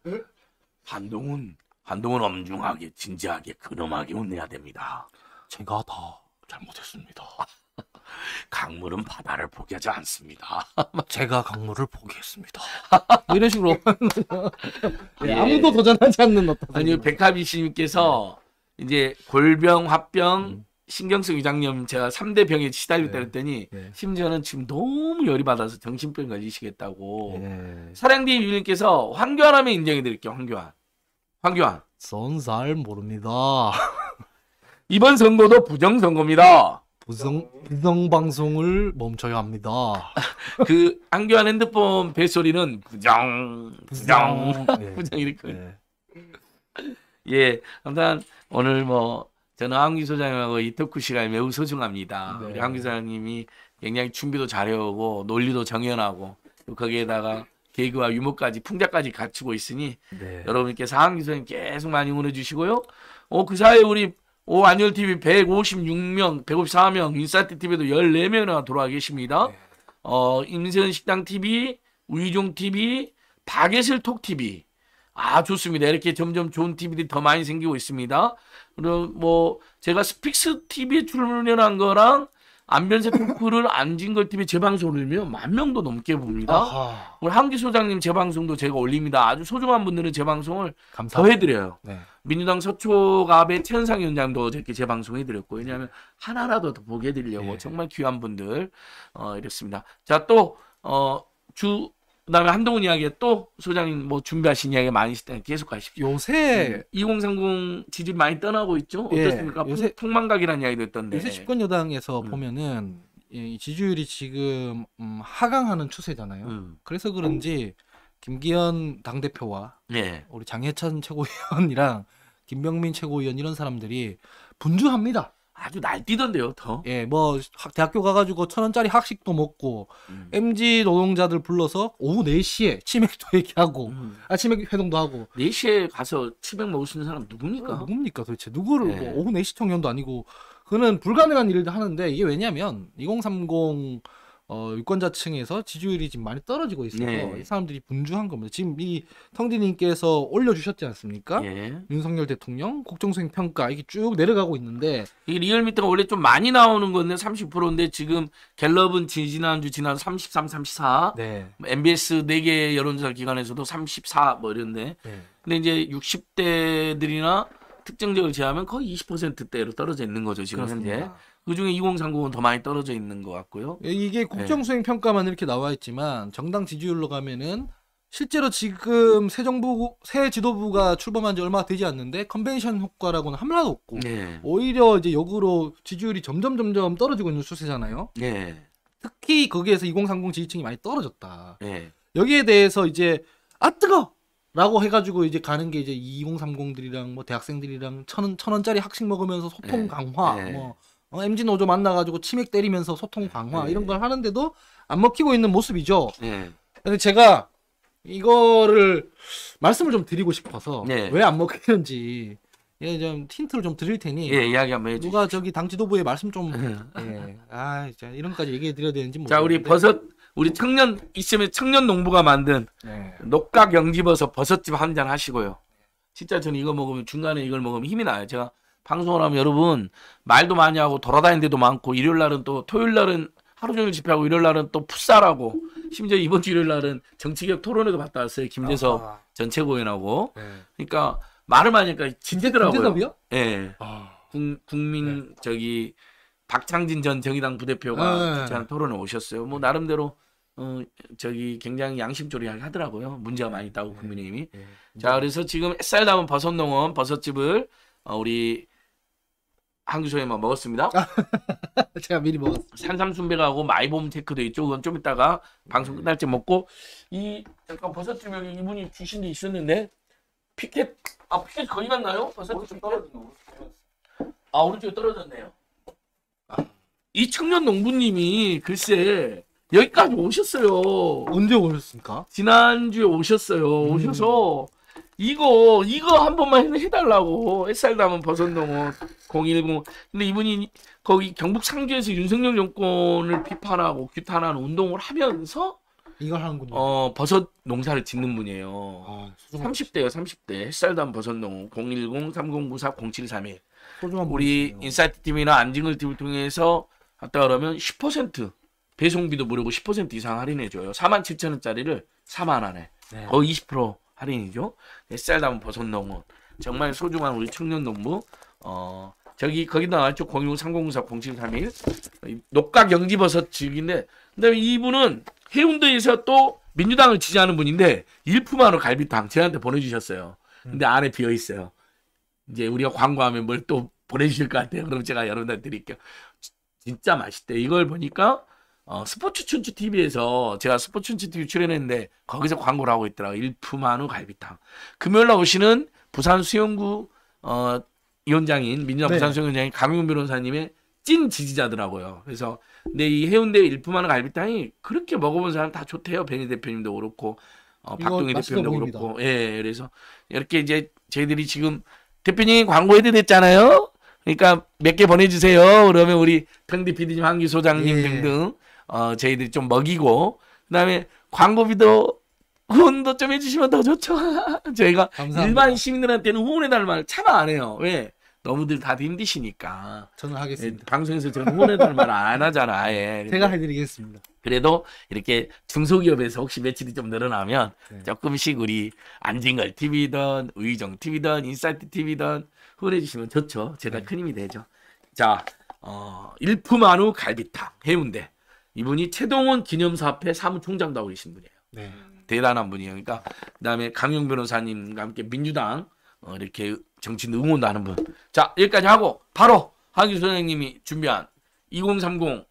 한동훈 한동훈 엄중하게 진지하게 근엄하게 혼내야 됩니다. 제가 다 잘못했습니다. 강물은 바다를 포기하지 않습니다. 제가 강물을 포기했습니다. 뭐 이런 식으로 예. 아무도 도전하지 않는 어떤 아니요 백합이 씨님께서 이제 골병, 합병 음. 신경성 위장염 제가 3대 병에 시달릴 네. 때랬더니 네. 심지어는 지금 너무 열이 받아서 정신병 걸리시겠다고 네. 사랑디 유님께서 황교안 하면 인정해 드릴게요. 황교안. 황교안. 전살 모릅니다. 이번 선거도 부정선거입니다. 부정, 부정방송을 멈춰야 합니다. 그 황교안 핸드폰 벨소리는 부정, 부정, 부정, 네. 부정 이렇게. 네. 예, 아무튼 오늘 뭐 저는 황기 소장님하고 이 토크 시간이 매우 소중합니다. 네. 우리 한기 소장님이 굉장히 준비도 잘해오고 논리도 정연하고 또 거기에다가 개그와 유머까지 풍자까지 갖추고 있으니 네. 여러분께서 황기 소장님 계속 많이 응원해주시고요. 어그 사이에 우리 오 안열 TV 156명, 154명, 인사티 TV도 14명이나 돌아와 계십니다. 네. 어 임세은 식당 TV, 우이종 TV, 박예슬 톡 TV 아 좋습니다. 이렇게 점점 좋은 TV들이 더 많이 생기고 있습니다. 그리고 뭐 제가 스픽스 TV에 출연한 거랑 안변세 토크를 안진걸 TV 재방송을 올리면 만 명도 넘게 봅니다. 아하. 오늘 한기 소장님 재방송도 제가 올립니다. 아주 소중한 분들은 재방송을 더 해드려요. 네. 민주당 서초갑의 최현상 위원장도 이렇게 재방송해드렸고 왜냐하면 하나라도 더 보게 해드리려고 네. 정말 귀한 분들 어, 이렇습니다 자또주 어, 그다음에 한동훈 이야기에 또 소장님 뭐 준비하신 이야기 많이 있을 때 계속 가십시오. 요새 2030 음, 지지 많이 떠나고 있죠. 예, 어떻습니까? 예, 요새 폭망각이라는 이야기도 있던데. 요새 집권 여당에서 음. 보면은 이 지지율이 지금 음, 하강하는 추세잖아요. 음. 그래서 그런지 김기현 당 대표와 예. 우리 장해찬 최고위원이랑 김병민 최고위원 이런 사람들이 분주합니다. 아주 날뛰던데요, 더. 예, 뭐 대학교 가가지고 천 원짜리 학식도 먹고 음. MG 노동자들 불러서 오후 4시에 치맥도 얘기하고 음. 아 치맥 회동도 하고 4시에 가서 치맥 먹을 수 있는 사람 누굽니까? 어, 누굽니까 도대체 누구를 예. 뭐 오후 4시 청년도 아니고 그는 불가능한 일을 하는데 이게 왜냐면 2030 어, 유권자층에서 지지율이 지금 많이 떨어지고 있어서 네. 이 사람들이 분주한 겁니다. 지금 이 성디님께서 올려주셨지 않습니까? 예. 윤석열 대통령 국정수행 평가 이게 쭉 내려가고 있는데 이 리얼미터가 원래 좀 많이 나오는 건데 30%인데 지금 갤럽은 지난주 지난 33, 34, 네. MBS 4개 여론조사 기관에서도 34뭐 이런데 네. 근데 이제 60대들이나 특정 지역을 제하면 거의 20%대로 떨어져 있는 거죠 지금 그렇습니다. 현재. 그중에 2030은 더 많이 떨어져 있는 것 같고요. 예, 이게 예. 국정 수행 평가만 이렇게 나와 있지만 정당 지지율로 가면은 실제로 지금 새 정부 새 지도부가 출범한 지 얼마 되지 않는데 컨벤션 효과라고는 하나도 없고 네. 오히려 이제 역으로 지지율이 점점 점점 떨어지고 있는 추세잖아요. 네. 특히 거기에서 2030 지지층이 많이 떨어졌다. 네. 여기에 대해서 이제 아 뜨거 라고 해가지고 이제 가는 게 이제 2030들이랑 뭐 대학생들이랑 천원 천원짜리 학식 먹으면서 소통 강화 뭐 어, MG 노조 만나가지고 치맥 때리면서 소통 강화 네. 이런 걸 하는데도 안 먹히고 있는 모습이죠. 네. 근데 제가 이거를 말씀을 좀 드리고 싶어서 네. 왜안 먹히는지 예, 좀 틴트를 좀 드릴 테니 예, 이야기 한번 해주시 누가 저기 당 지도부에 말씀 좀 네. 예, 아, 자, 이런까지 얘기해 드려야 되는지 모르겠는데 자, 우리 버섯 우리 청년 이쯤에 청년 농부가 만든 네. 녹각 영지버섯 버섯집 한 잔 하시고요. 진짜 저는 이거 먹으면 중간에 이걸 먹으면 힘이 나요. 제가 방송을 하면 여러분 말도 많이 하고 돌아다니는 데도 많고 일요일 날은 또 토요일 날은 하루 종일 집회하고 일요일 날은 또 풋살하고 심지어 이번 주 일요일 날은 정치개혁 토론회도 갔다 왔어요. 김재석 아. 전체 공연하고. 네. 그러니까 말을 많이 하니까 진대더라고요. 예. 네. 아. 국민 네. 저기 박창진 전 정의당 부대표가 주 네. 토론에 오셨어요. 뭐 나름대로 어, 저기 굉장히 양심조리하게 하더라고요. 문제가 많이 있다고 네. 국민의힘이. 네. 자 그래서 지금 햇살 담은 버섯 농원 버섯집을 어, 우리 한국 저희만 먹었습니다. 아, 제가 미리 먹었어요. 산삼순백하고 마이봄 테크도 있죠. 그좀 이따가 방송 네. 끝날 때 먹고 이 잠깐 버섯찜 여기 이분이 주신 게 있었는데 피켓 아 피켓 거의 갔나요? 버섯좀 떨어지는 아 오른쪽에 떨어졌네요. 아. 이 청년 농부님이 글쎄 여기까지 오셨어요. 언제 오셨습니까? 지난주에 오셨어요. 오셔서 음. 이거 이거 한 번만 해달라고 햇살 담은 버섯 농어 010 근데 이분이 거기 경북 상주에서 윤석열 정권을 비판하고 규탄하는 운동을 하면서 이걸 하는군요. 어 버섯 농사를 짓는 분이에요. 아, 30대요 30대 햇살 담은 버섯 농어 010 3094 0731 소중한 우리 인사이트 팀이나 안징을 팀을 통해서 갔다 그러면 10% 배송비도 무료고 10% 이상 할인해줘요. 4 7 0 0 0 원짜리를 4만 원에 네. 거의 20% 할인이죠. 햇살나무 버섯농원 정말 소중한 우리 청년 농부 어 저기 거기다 나왔죠 06304 0731 녹각 영지버섯 지역인데 근데 이분은 해운대에서 또 민주당을 지지하는 분인데 일품하러 갈비탕 저한테 보내주셨어요. 근데 안에 비어 있어요. 이제 우리가 광고하면 뭘 또 보내주실 것 같아요. 그럼 제가 여러분들 드릴게요. 진짜 맛있대. 이걸 보니까 어, 스포츠 춘추 TV에서 제가 스포츠 춘추 TV 출연했는데 거기서 광고를 하고 있더라고 일품한우 갈비탕. 금요일 날 오시는 부산 수영구 어, 위원장인 민주당 네. 부산 수영구원장인 강용 변호사님의 찐 지지자더라고요. 그래서 근데 이 해운대 일품한우 갈비탕이 그렇게 먹어본 사람 다 좋대요. 베니 대표님도 그렇고 어, 박동희 대표님도 보입니다. 그렇고 예 그래서 이렇게 이제 저희들이 지금 대표님 광고 해도됐잖아요 그러니까 몇 개 보내주세요. 그러면 우리 평디 PD님, 한기 소장님 예. 등등 어, 저희들이 좀 먹이고 그다음에 광고비도 후원도 좀 해주시면 더 좋죠. 저희가 감사합니다. 일반 시민들한테는 후원해달 말 차마 안 해요. 왜? 너무들 다들 힘드시니까. 저는 하겠습니다. 예, 방송에서 저는 후원해달 말안 하잖아. 아예. 제가 해드리겠습니다. 그래도 이렇게 중소기업에서 혹시 매출이 좀 늘어나면 네. 조금씩 우리 안진걸 TV든 의정 TV든 인사이트 TV든 후원해주시면 좋죠. 제가 네. 큰 힘이 되죠. 자, 어, 일품 한우 갈비탕 해운대. 이분이 최동원 기념사업회 사무총장도 하고 계신 분이에요. 네. 대단한 분이에요. 그러니까 그다음에 강용 변호사님과 함께 민주당 어, 이렇게 정치인 응원도 하는 분. 자 여기까지 하고 바로 하기 선생님이 준비한 2030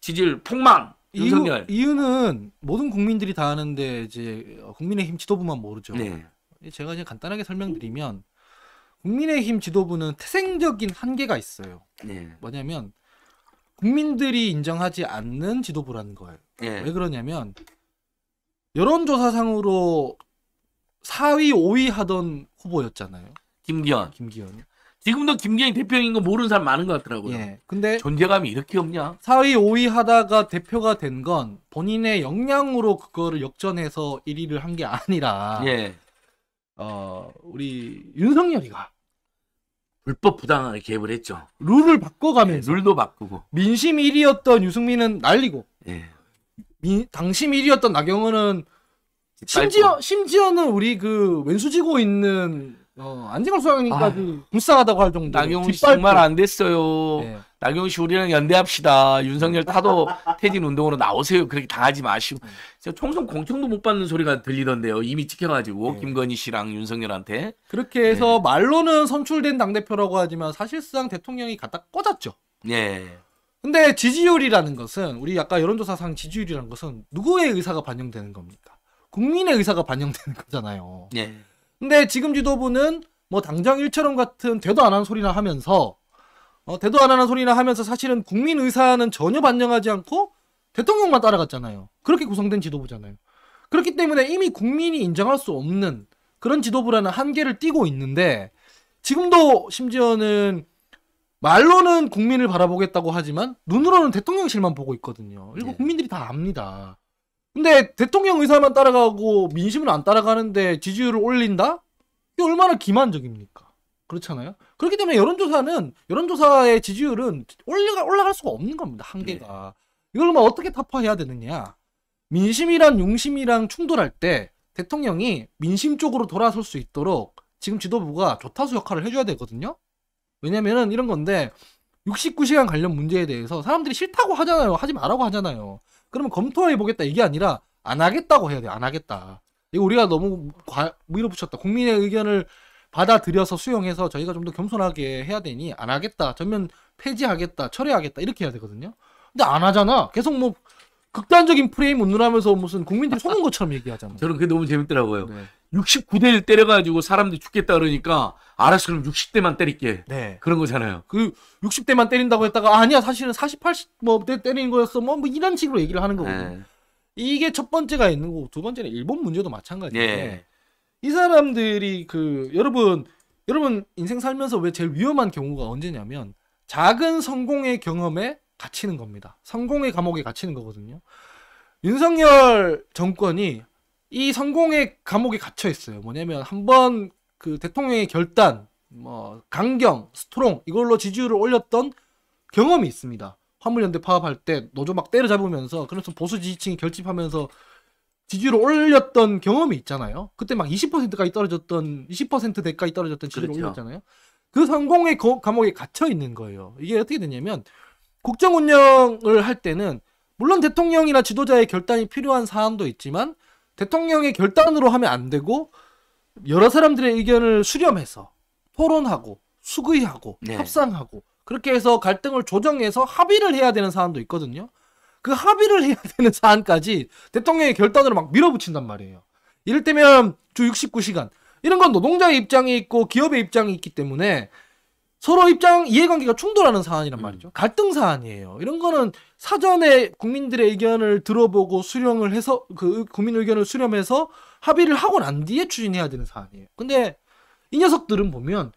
지질 폭망 윤석열. 이유, 는 모든 국민들이 다 아는데 이제 국민의힘 지도부만 모르죠. 네. 제가 이제 간단하게 설명드리면 국민의힘 지도부는 태생적인 한계가 있어요. 네. 뭐냐면 국민들이 인정하지 않는 지도부라는 거예요. 예. 왜 그러냐면 여론조사상으로 4위, 5위 하던 후보였잖아요. 김기현. 김기현. 지금도 김기현이 대표인 거 모르는 사람 많은 것 같더라고요. 예. 근데 존재감이 이렇게 없냐? 4위, 5위 하다가 대표가 된 건 본인의 역량으로 그거를 역전해서 1위를 한 게 아니라 예. 어, 우리 윤석열이가 불법 부당하게 개입을 했죠. 룰을 바꿔가면서 네, 룰도 바꾸고 민심 1위였던 유승민은 날리고 예. 민, 당심 1위였던 나경원은 심지어 심지어는 우리 그 왼수지고 있는 어, 안진걸 소장님까지 아. 불쌍하다고 할 정도로 나경원 씨 정말 안 됐어요. 예. 나경원 씨 우리랑 연대합시다. 윤석열 타도 태진 운동으로 나오세요. 그렇게 당하지 마시고. 제가 총선 공천도 못 받는 소리가 들리던데요. 이미 찍혀가지고 네. 김건희 씨랑 윤석열한테. 그렇게 해서 네. 말로는 선출된 당대표라고 하지만 사실상 대통령이 갖다 꽂았죠 네. 근데 지지율이라는 것은 우리 아까 여론조사상 지지율이라는 것은 누구의 의사가 반영되는 겁니까? 국민의 의사가 반영되는 거잖아요. 예. 근데 지금 지도부는 뭐 당장 일처럼 같은 되도 안 한 소리나 하면서 어, 대도 안 하는 소리나 하면서 사실은 국민 의사는 전혀 반영하지 않고 대통령만 따라갔잖아요. 그렇게 구성된 지도부잖아요. 그렇기 때문에 이미 국민이 인정할 수 없는 그런 지도부라는 한계를 띠고 있는데 지금도 심지어는 말로는 국민을 바라보겠다고 하지만 눈으로는 대통령실만 보고 있거든요. 그리고 예. 국민들이 다 압니다. 근데 대통령 의사만 따라가고 민심은 안 따라가는데 지지율을 올린다? 이게 얼마나 기만적입니까? 그렇잖아요. 그렇기 때문에 여론조사는 여론조사의 지지율은 올라가 올라갈 수가 없는 겁니다. 한계가 네. 이걸 뭐 어떻게 타파해야 되느냐? 민심이랑 용심이랑 충돌할 때 대통령이 민심 쪽으로 돌아설 수 있도록 지금 지도부가 조타수 역할을 해줘야 되거든요. 왜냐면은 이런 건데 69시간 관련 문제에 대해서 사람들이 싫다고 하잖아요. 하지 말라고 하잖아요. 그러면 검토해 보겠다 이게 아니라 안 하겠다고 해야 돼. 안 하겠다. 이거 우리가 너무 과, 밀어붙였다. 국민의 의견을 받아들여서 수용해서 저희가 좀 더 겸손하게 해야 되니 안 하겠다 전면 폐지하겠다 철회하겠다 이렇게 해야 되거든요 근데 안 하잖아 계속 뭐 극단적인 프레임 운운하면서 무슨 국민들이 속은 것처럼 얘기하잖아요 저는 그게 너무 재밌더라고요 네. 69대를 때려가지고 사람들이 죽겠다 그러니까 알았어 그럼 60대만 때릴게 네. 그런 거잖아요 그 60대만 때린다고 했다가 아, 아니야 사실은 4 8 0때린 거였어 뭐, 뭐 이런 식으로 얘기를 하는 거거든요 네. 이게 첫 번째가 있는 거고 두 번째는 일본 문제도 마찬가지예요. 예. 네. 이 사람들이 그 여러분 여러분 인생 살면서 왜 제일 위험한 경우가 언제냐면 작은 성공의 경험에 갇히는 겁니다. 성공의 감옥에 갇히는 거거든요. 윤석열 정권이 이 성공의 감옥에 갇혀 있어요. 뭐냐면 한번 그 대통령의 결단, 뭐 강경, 스트롱 이걸로 지지율을 올렸던 경험이 있습니다. 화물연대 파업할 때 노조 막 때려잡으면서 그래서 보수 지지층이 결집하면서 지지율을 올렸던 경험이 있잖아요. 그때 막 20%까지 떨어졌던 20% 대까지 떨어졌던 지지율을 그렇죠. 올렸잖아요. 그 성공의 거, 감옥에 갇혀 있는 거예요. 이게 어떻게 되냐면 국정 운영을 할 때는 물론 대통령이나 지도자의 결단이 필요한 사안도 있지만 대통령의 결단으로 하면 안 되고 여러 사람들의 의견을 수렴해서 토론하고 수의하고 네. 협상하고 그렇게 해서 갈등을 조정해서 합의를 해야 되는 사안도 있거든요. 그 합의를 해야 되는 사안까지 대통령의 결단으로 막 밀어붙인단 말이에요. 이를테면 주 69시간 이런 건 노동자의 입장이 있고 기업의 입장이 있기 때문에 서로 입장 이해관계가 충돌하는 사안이란 음. 말이죠. 음. 갈등 사안이에요. 이런 거는 사전에 국민들의 의견을 들어보고 수렴을 해서 그 국민 의견을 수렴해서 합의를 하고 난 뒤에 추진해야 되는 사안이에요. 근데 이 녀석들은 보면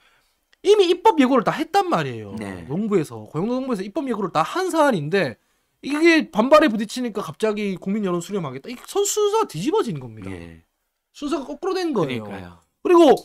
이미 입법 예고를 다 했단 말이에요. 네. 농부에서 고용노동부에서 입법 예고를 다 한 사안인데 이게 반발에 부딪히니까 갑자기 국민 여론 수렴하겠다. 이 선수가 뒤집어진 겁니다. 예. 순서가 거꾸로 된 거예요. 그러니까요. 그리고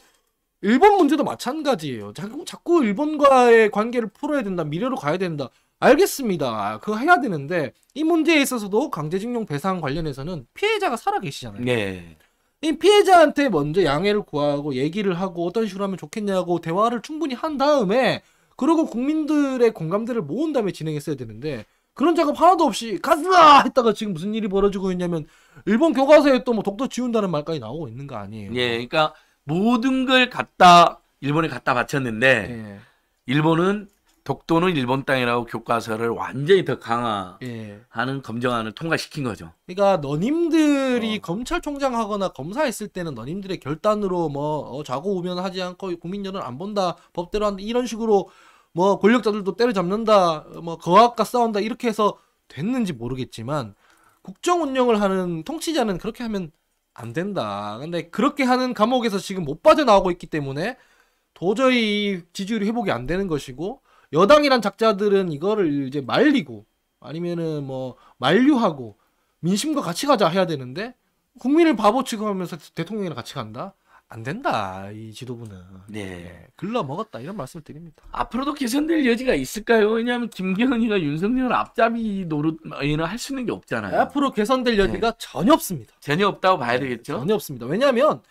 일본 문제도 마찬가지예요. 자꾸, 자꾸 일본과의 관계를 풀어야 된다. 미래로 가야 된다. 알겠습니다. 그거 해야 되는데 이 문제에 있어서도 강제징용 배상 관련해서는 피해자가 살아 계시잖아요. 네. 이 피해자한테 먼저 양해를 구하고 얘기를 하고 어떤 식으로 하면 좋겠냐고 대화를 충분히 한 다음에 그리고 국민들의 공감대를 모은 다음에 진행했어야 되는데 그런 작업 하나도 없이 가스라 했다가 지금 무슨 일이 벌어지고 있냐면 일본 교과서에 또 뭐 독도 지운다는 말까지 나오고 있는 거 아니에요? 예, 그러니까 모든 걸 갖다 일본에 갖다 바쳤는데 예. 일본은 독도는 일본 땅이라고 교과서를 완전히 더 강화하는 예. 검정안을 통과시킨 거죠. 그러니까 너님들이 어. 검찰총장 하거나 검사했을 때는 너님들의 결단으로 뭐 어, 자고 우면 하지 않고 국민연을안 본다 법대로 한다 이런 식으로 뭐 권력자들도 때려잡는다, 뭐 거학과 싸운다 이렇게 해서 됐는지 모르겠지만 국정 운영을 하는 통치자는 그렇게 하면 안 된다. 근데 그렇게 하는 감옥에서 지금 못 빠져나오고 있기 때문에 도저히 지지율이 회복이 안 되는 것이고 여당이란 작자들은 이거를 이제 말리고 아니면은 뭐 만류하고 민심과 같이 가자 해야 되는데 국민을 바보 취급하면서 대통령이랑 같이 간다. 안 된다 이 지도부는 네. 예, 글러 먹었다 이런 말씀을 드립니다. 앞으로도 개선될 여지가 있을까요? 왜냐하면 김경은이가 윤석열 앞잡이 노릇에는 뭐, 할수 있는 게 없잖아요. 네, 앞으로 개선될 여지가 네. 전혀 없습니다. 전혀 없다고 봐야 네, 되겠죠? 전혀 없습니다. 왜냐하면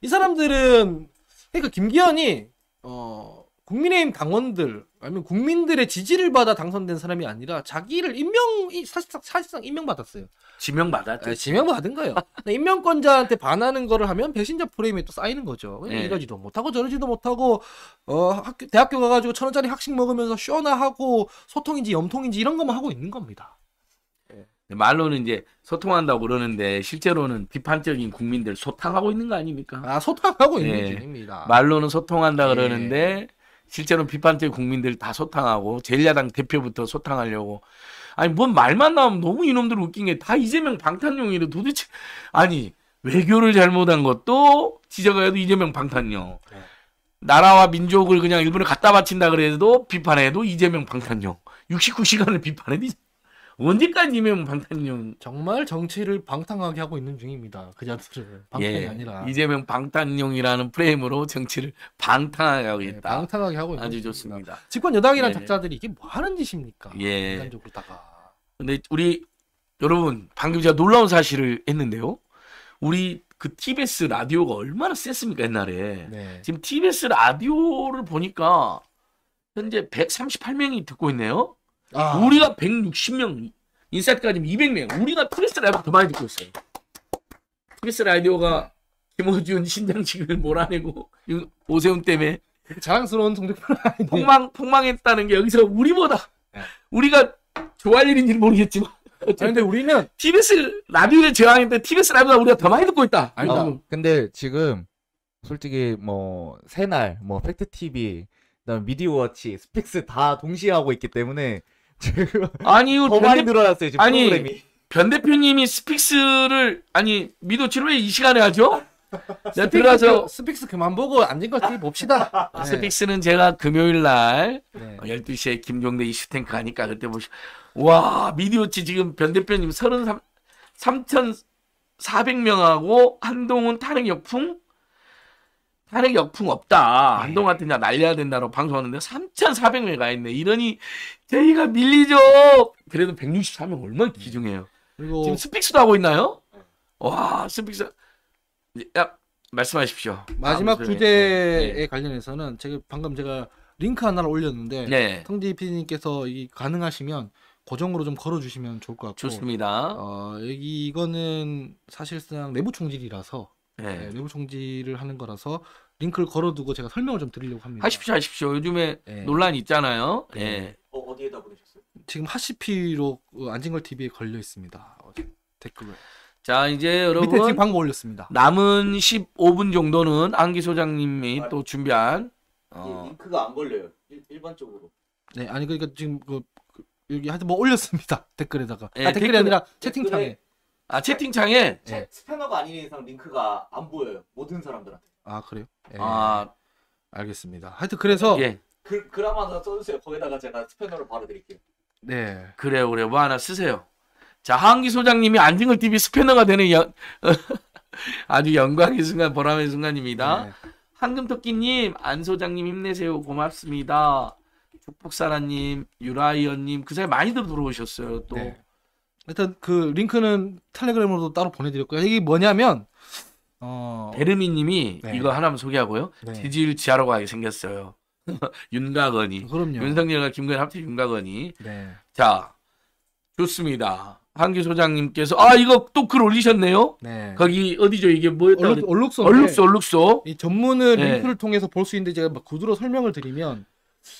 이 사람들은 그러니까 김기현이 어 국민의힘 당원들 아니면 국민들의 지지를 받아 당선된 사람이 아니라 자기를 임명 사실상 사실상 임명받았어요. 지명받았죠. 네, 지명받은 거예요. 임명권자한테 반하는 거를 하면 배신자 프레임에 또 쌓이는 거죠. 네. 이러지도 못하고 저러지도 못하고 어 학교, 대학교 가가지고 천 원짜리 학식 먹으면서 쇼나 하고 소통인지 염통인지 이런 것만 하고 있는 겁니다. 네. 말로는 이제 소통한다고 그러는데 실제로는 비판적인 국민들 소탕하고 있는 거 아닙니까? 아 소탕하고 있는 네. 중입니다. 말로는 소통한다 예. 그러는데 실제로 비판적인 국민들 다 소탕하고 제1야당 대표부터 소탕하려고 아니 뭔 말만 나오면 너무 이놈들 웃긴 게 다 이재명 방탄용이래 도대체 아니 외교를 잘못한 것도 지적해도 이재명 방탄용 네. 나라와 민족을 그냥 일본에 갖다 바친다 그래도 비판해도 이재명 방탄용 69시간을 비판해도 언제까지면 방탄용? 정말 정치를 방탕하게 하고 있는 중입니다. 그 자들을 방탄이 예, 아니라 이재명 방탄용이라는 프레임으로 정치를 방탕하게 하고 예, 있다. 예, 방탕하게 하고 있는 아주 좋습니다. 있습니다. 집권 여당이란 예. 작자들이 이게 뭐 하는 짓입니까? 예. 인간적으로다가. 근데 우리 여러분 방금 제가 놀라운 사실을 했는데요. 우리 그 TBS 라디오가 얼마나 셌습니까 옛날에. 네. 지금 TBS 라디오를 보니까 현재 138명이 듣고 있네요. 아. 우리가 160명, 인사이트까지면 200명. 우리가 프리스 라이브 더 많이 듣고 있어요. 프리스 라이디오가 김호준 신장직을 몰아내고 오세훈 때문에 자랑스러운 성적표 폭망 폭망했다는 게 여기서 우리보다 네. 우리가 좋아할 일인지 모르겠지만 그런데 우리는 TBS 라디오의 제왕인데 TBS 라디오가 우리가 더 많이 듣고 있다. 아니 어, 근데 지금 솔직히 뭐 새날 뭐 팩트 TV 그다음 미디어워치 스픽스 다 동시에 하고 있기 때문에 지금 아니요. 더 많이 변 늘어났어요 지금 아니, 프로그램이. 변 대표님이 스픽스를 아니 미도치를 왜 이 시간에 하죠? 자, 네, 들어가서 그, 스픽스 그만 보고 안진걸 TV 봅시다. 아, 네. 스픽스는 제가 금요일 날 네. 12시에 어, 김종대 이슈탱크 하니까 그때 보시 와, 미디어치 지금 변 대표님 33 3,400명하고 한동훈 탄핵 역풍 탄핵 역풍 없다. 네. 한동안 된다 날려야 된다라고 방송하는데 3,400명이 가 있네. 이러니 저희가 밀리죠. 그래도 163명 얼마나 기중해요. 그리고... 지금 스픽스도 하고 있나요? 와 스픽스. 야 말씀하십시오. 마지막 주제에 네. 관련해서는 제가 방금 제가 링크 하나를 올렸는데 네. 성디 PD님께서 가능하시면 고정으로 좀 걸어주시면 좋을 것 같고 좋습니다. 어, 여기 이거는 사실상 내부 총질이라서 네. 네, 외부 정지를 하는 거라서 링크를 걸어두고 제가 설명을 좀 드리려고 합니다. 하십시오, 하십시오. 요즘에 네. 논란 있잖아요. 네. 네. 어, 어디에다 보내셨어요? 지금 하시피로 어, 안진걸 TV에 걸려 있습니다. 어, 댓글을. 자 이제 여러분 밑에 지금 방금 올렸습니다. 남은 15분 정도는 안기 소장님이 아, 또 준비한 어. 링크가 안 걸려요. 일, 반적으로 네, 아니 그러니까 지금 그, 그 여기 하여튼 뭐 올렸습니다. 댓글에다가 예, 아, 댓글이 댓글, 아니라 채팅창에 아 채팅창에 네. 스패너가 아닌 이상 링크가 안 보여요. 모든 사람들한테. 아 그래요? 예. 아 알겠습니다. 하여튼 그래서 예. 그 그라마 하나 써주세요. 거기다가 제가 스패너를 바로 드릴게요. 네. 그래그래뭐 하나 쓰세요. 자하기 소장님이 안징을 TV 스패너가 되는 연... 아주 영광의 순간, 보람의 순간입니다. 네. 황금토끼님, 안 소장님 힘내세요. 고맙습니다. 축복사라님, 유라이언님 그 사이 많이들 들어오셨어요. 또. 네. 일단 그 링크는 텔레그램으로도 따로 보내드렸고요. 이게 뭐냐면 어 베르미님이 네. 이거 하나만 소개하고요. 네. 지지 지하로가 하게 생겼어요. 윤가건이. 그럼요. 윤석열과 김건희 합치 윤가건이. 네. 자 좋습니다. 한규 소장님께서 아 이거 또 글 올리셨네요. 네. 거기 어디죠 이게 뭐였다? 얼룩, 얼룩소. 얼룩소 얼룩소. 이 전문을 네. 링크를 통해서 볼 수 있는데 제가 막 구두로 설명을 드리면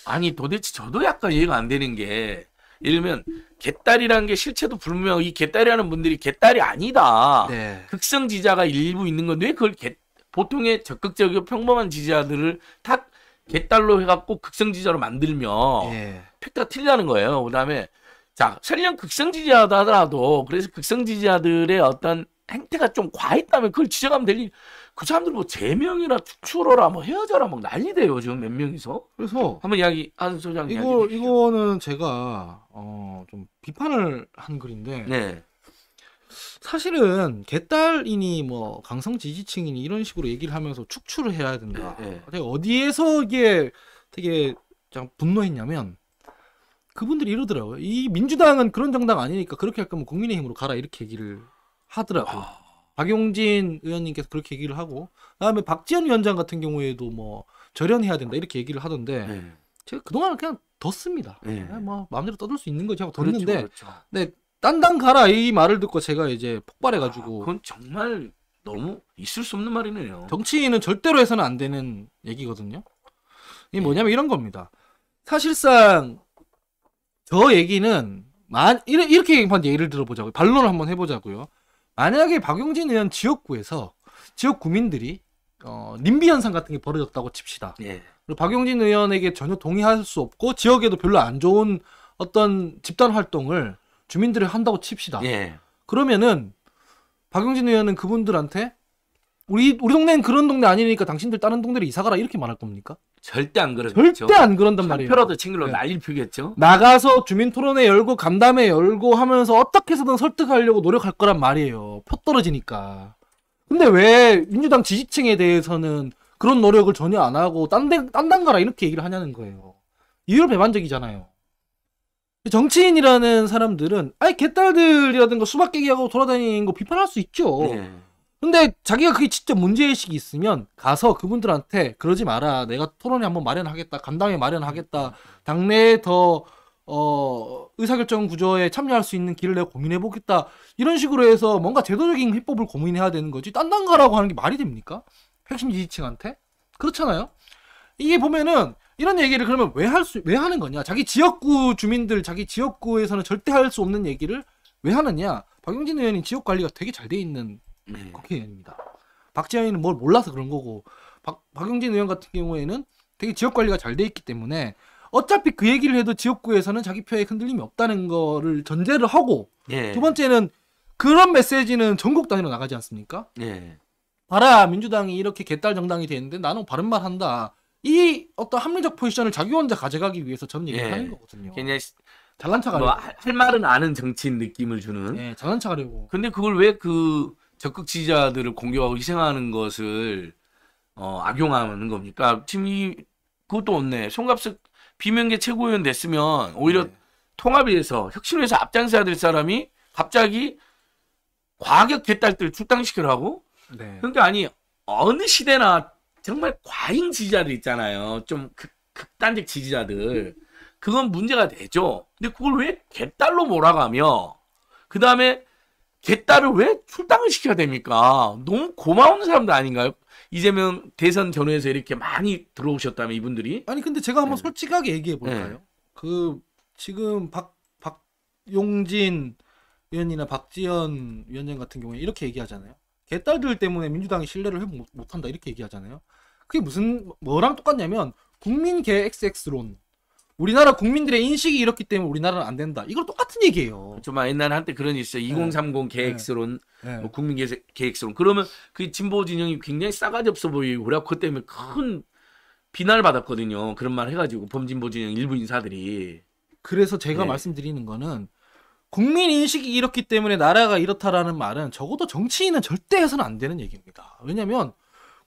아니 도대체 저도 약간 이해가 안 되는 게 예를 들면 개딸이라는 게 실체도 불명이 개딸이라는 분들이 개딸이 아니다. 네. 극성 지자가 일부 있는 건데 왜 그걸 개, 보통의 적극적이고 평범한 지자들을 탁 개딸로 해갖고 극성 지자로 만들면 네. 팩트가 틀리다는 거예요. 그다음에 자 설령 극성 지자다 하더라도 그래서 극성 지자들의 어떤 행태가 좀 과했다면 그걸 지적하면 될 일. 그 사람들 뭐 제명이라 추출어라 뭐 헤어져라 막 난리돼요 지금 몇 명이서. 그래서 한번 이야기 한 소장 이거 이거는 제가 어, 좀 비판을 한 글인데. 네. 사실은 개딸이니 뭐 강성 지지층이니 이런 식으로 얘기를 하면서 축출을 해야 된다. 네. 제가 네. 어디에서 이게 되게 분노했냐면 그분들이 이러더라고요. 이 민주당은 그런 정당 아니니까 그렇게 할 거면 국민의힘으로 가라 이렇게 얘기를 하더라고요. 아... 박용진 의원님께서 그렇게 얘기를 하고 그다음에 박지원 위원장 같은 경우에도 뭐 절연해야 된다 이렇게 얘기를 하던데 네. 제가 그동안 그냥 뒀습니다. 네. 뭐 마음대로 떠들 수 있는 거지 하고 그렇죠, 뒀는데 그렇죠, 그렇죠. 네, 딴당 가라 이 말을 듣고 제가 이제 폭발해가지고 아, 그건 정말 너무 있을 수 없는 말이네요. 정치인은 절대로 해서는 안 되는 얘기거든요. 이 네. 뭐냐면 이런 겁니다. 사실상 저 얘기는 만 이렇게 얘기 예를 들어보자고요. 반론을 한번 해보자고요. 만약에 박용진 의원 지역구에서 지역 구민들이 어, 님비 현상 같은 게 벌어졌다고 칩시다. 예. 그리고 박용진 의원에게 전혀 동의할 수 없고 지역에도 별로 안 좋은 어떤 집단 활동을 주민들이 한다고 칩시다. 예. 그러면은 박용진 의원은 그분들한테 우리 우리 동네는 그런 동네 아니니까 당신들 다른 동네로 이사 가라 이렇게 말할 겁니까? 절대 안 그런 절대 안 그런단 말이에요. 표라도 친구로 네. 날릴 표겠죠. 나가서 주민 토론회 열고 간담회 열고 하면서 어떻게 해서든 설득하려고 노력할 거란 말이에요. 표 떨어지니까. 근데 왜 민주당 지지층에 대해서는 그런 노력을 전혀 안 하고 딴딴 가라 이렇게 얘기를 하냐는 거예요. 이율 배반적이잖아요. 정치인이라는 사람들은 아예 개딸들이라든가 수박 깨기하고 돌아다니는 거 비판할 수 있죠. 네. 근데 자기가 그게 진짜 문제의식이 있으면 가서 그분들한테 그러지 마라. 내가 토론회 한번 마련하겠다. 간담회 마련하겠다. 당내에 더, 어, 의사결정 구조에 참여할 수 있는 길을 내가 고민해보겠다. 이런 식으로 해서 뭔가 제도적인 해법을 고민해야 되는 거지. 딴딴 가라고 하는 게 말이 됩니까? 핵심 지지층한테? 그렇잖아요? 이게 보면은 이런 얘기를 그러면 왜 할 수, 왜 하는 거냐? 자기 지역구 주민들, 자기 지역구에서는 절대 할 수 없는 얘기를 왜 하느냐? 박용진 의원이 지역 관리가 되게 잘 돼 있는 네. 국회의원입니다. 박지원이는 뭘 몰라서 그런 거고 박, 박용진 의원 같은 경우에는 되게 지역 관리가 잘 돼 있기 때문에 어차피 그 얘기를 해도 지역구에서는 자기 표에 흔들림이 없다는 거를 전제를 하고 예. 두 번째는 그런 메시지는 전국 단위로 나가지 않습니까? 예. 봐라 민주당이 이렇게 개딸 정당이 되는데 나는 바른 말 한다. 이 어떤 합리적 포지션을 자기 혼자 가져가기 위해서 전 얘기를 예. 하는 거거든요. 그냥 잘난 척하려고. 뭐할 말은 아는 정치인 느낌을 주는. 예, 잘난 척하려고. 근데 그걸 왜그 적극 지지자들을 공격하고 희생하는 것을 어, 악용하는 겁니까? 지금 이 그것도 없네. 송갑석 비명계 최고위원 됐으면 오히려 네. 통합위에서 혁신위에서 앞장서야 될 사람이 갑자기 과격 개딸들 출당시키라고? 네. 그러니까 아니 어느 시대나 정말 과잉 지지자들 있잖아요. 좀 극, 극단적 지지자들. 그건 문제가 되죠. 근데 그걸 왜 개딸로 몰아가며 그 다음에 개 딸을 왜 출당을 시켜야 됩니까? 너무 고마운 사람들 아닌가요? 이재명 대선 전후에서 이렇게 많이 들어오셨다면 이분들이 아니 근데 제가 한번 네. 솔직하게 얘기해 볼까요? 네. 그 지금 박 박용진 위원이나 박지현 위원장 같은 경우에 이렇게 얘기하잖아요. 개딸들 때문에 민주당이 신뢰를 회복 못한다 이렇게 얘기하잖아요. 그게 무슨 뭐랑 똑같냐면 국민 개 XX론 우리나라 국민들의 인식이 이렇기 때문에 우리나라는 안 된다. 이거 똑같은 얘기예요. 정말 옛날 한때 그런 일 있어요. 2030 계획서론, 뭐 국민 계획서론. 그러면 그 진보 진영이 굉장히 싸가지 없어 보이고 그래갖고 그 때문에 큰 비난을 받았거든요. 그런 말 해가지고 범진보 진영 일부 인사들이. 그래서 제가 네. 말씀드리는 거는 국민 인식이 이렇기 때문에 나라가 이렇다라는 말은 적어도 정치인은 절대 해서는 안 되는 얘기입니다. 왜냐면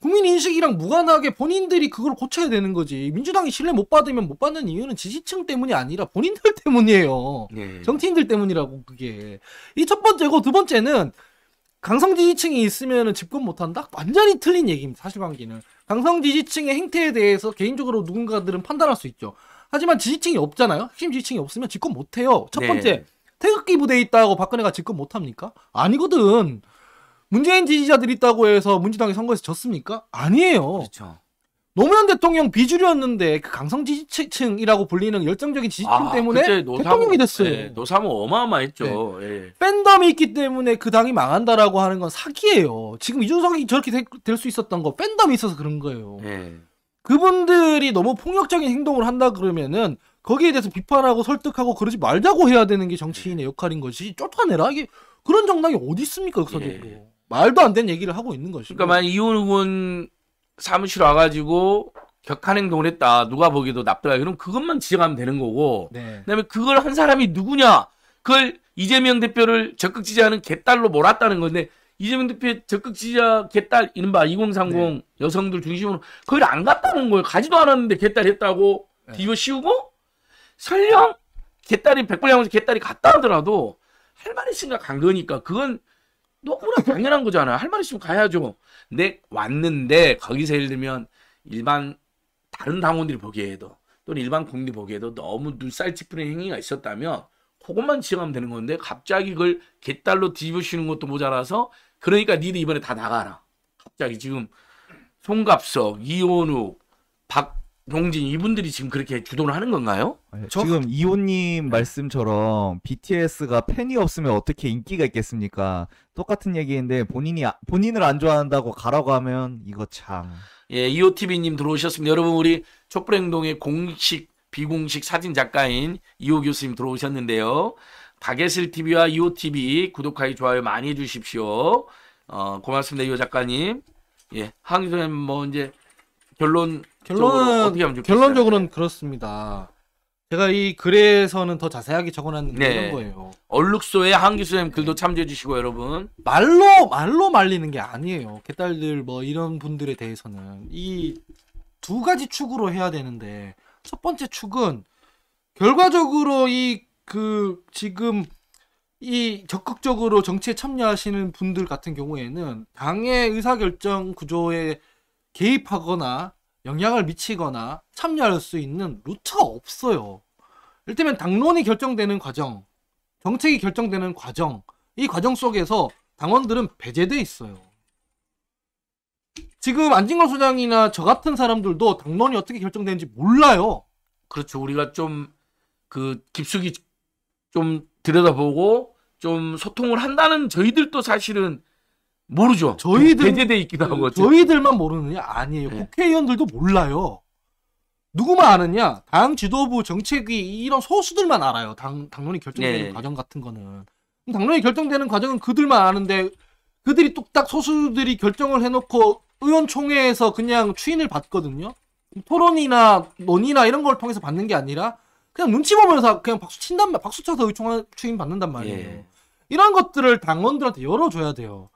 국민 인식이랑 무관하게 본인들이 그걸 고쳐야 되는 거지. 민주당이 신뢰 못 받으면 못 받는 이유는 지지층 때문이 아니라 본인들 때문이에요. 예. 정치인들 때문이라고 그게. 이 첫 번째고 두 번째는 강성 지지층이 있으면 집권 못한다? 완전히 틀린 얘기입니다. 사실관계는. 강성 지지층의 행태에 대해서 개인적으로 누군가들은 판단할 수 있죠. 하지만 지지층이 없잖아요. 핵심 지지층이 없으면 집권 못해요. 첫 네. 번째, 네. 태극기 부대에 있다고 박근혜가 집권 못합니까? 아니거든. 문재인 지지자들이 있다고 해서 민주당이 선거에서 졌습니까? 아니에요. 그렇죠. 노무현 대통령 비주류였는데 그 강성 지지층이라고 불리는 열정적인 지지층 아, 때문에 노사모, 대통령이 됐어요. 예, 노사모 어마어마했죠. 네. 예. 팬덤이 있기 때문에 그 당이 망한다라고 하는 건 사기예요. 지금 이준석이 저렇게 될 수 있었던 거 팬덤이 있어서 그런 거예요. 예. 그분들이 너무 폭력적인 행동을 한다 그러면은 거기에 대해서 비판하고 설득하고 그러지 말자고 해야 되는 게 정치인의 역할인 것이 쫓아내라 이게 그런 정당이 어디 있습니까 예. 역사적으로. 말도 안 되는 얘기를 하고 있는 것이죠. 그러니까 만약 이호군 사무실 와가지고 격한 행동을 했다. 누가 보기도 납득하 그럼 그것만 지적하면 되는 거고. 네. 그다음에 그걸 한 사람이 누구냐? 그걸 이재명 대표를 적극 지지하는 개딸로 몰았다는 건데 이재명 대표의 적극 지지자 개딸 이른바 2030 네. 여성들 중심으로 거기안 갔다는 거예요. 가지도 않았는데 개딸 했다고 네. 뒤집어 씌우고 설령 개딸이 백불 양에서 개딸이 갔다 하더라도 할 말이 있으니까 간 거니까 그건 너무나 당연한 거잖아. 할 말 있으면 가야죠. 근데 왔는데 거기서 예를 들면 일반 다른 당원들이 보기에도 또는 일반 국민이 보기에도 너무 눈살 찌푸는 행위가 있었다면 그것만 지적하면 되는 건데 갑자기 그걸 개딸로 뒤집으시는 것도 모자라서 그러니까 니들 이번에 다 나가라. 갑자기 지금 송갑석, 이원우, 박 용진 이분들이 지금 그렇게 주도를 하는 건가요? 저... 지금 이호님 네. 말씀처럼 BTS가 팬이 없으면 어떻게 인기가 있겠습니까? 똑같은 얘기인데 본인이 아, 본인을 안 좋아한다고 가라고 하면 이거 참. 예, 이호TV님 들어오셨습니다. 여러분 우리 촛불행동의 공식 비공식 사진 작가인 이호 교수님 들어오셨는데요. 박예슬 TV와 이호 TV 구독하기 좋아요 많이 해주십시오. 어, 고맙습니다 이호 작가님. 예, 항상 뭐 이제 결론 결론은 결론적으로는 그렇습니다. 제가 이 글에서는 더 자세하게 적어놨는 네. 이런 거예요. 얼룩소의 한기수 님 글도 참조해 주시고 여러분. 말로 말로 말리는 게 아니에요. 개딸들 뭐 이런 분들에 대해서는 이 두 가지 축으로 해야 되는데 첫 번째 축은 결과적으로 이 그 지금 이 적극적으로 정치에 참여하시는 분들 같은 경우에는 당의 의사결정 구조에 개입하거나 영향을 미치거나 참여할 수 있는 루트가 없어요. 일테면 당론이 결정되는 과정, 정책이 결정되는 과정, 이 과정 속에서 당원들은 배제돼 있어요. 지금 안진걸 소장이나 저 같은 사람들도 당론이 어떻게 결정되는지 몰라요. 그렇죠. 우리가 좀 그 깊숙이 좀 들여다보고 좀 소통을 한다는 저희들도 사실은 모르죠. 저희들 배제돼 있기도 하고 저희들만 모르느냐 아니에요. 네. 국회의원들도 몰라요. 누구만 아느냐? 당 지도부 정책이 이런 소수들만 알아요. 당 당론이 결정되는 네. 과정 같은 거는 당론이 결정되는 과정은 그들만 아는데 그들이 뚝딱 소수들이 결정을 해놓고 의원총회에서 그냥 추인을 받거든요. 토론이나 논의나 이런 걸 통해서 받는 게 아니라 그냥 눈치 보면서 그냥 박수 친단 말, 박수 쳐서 의총 추인 받는단 말이에요. 예. 이런 것들을 당원들한테 열어줘야 돼요.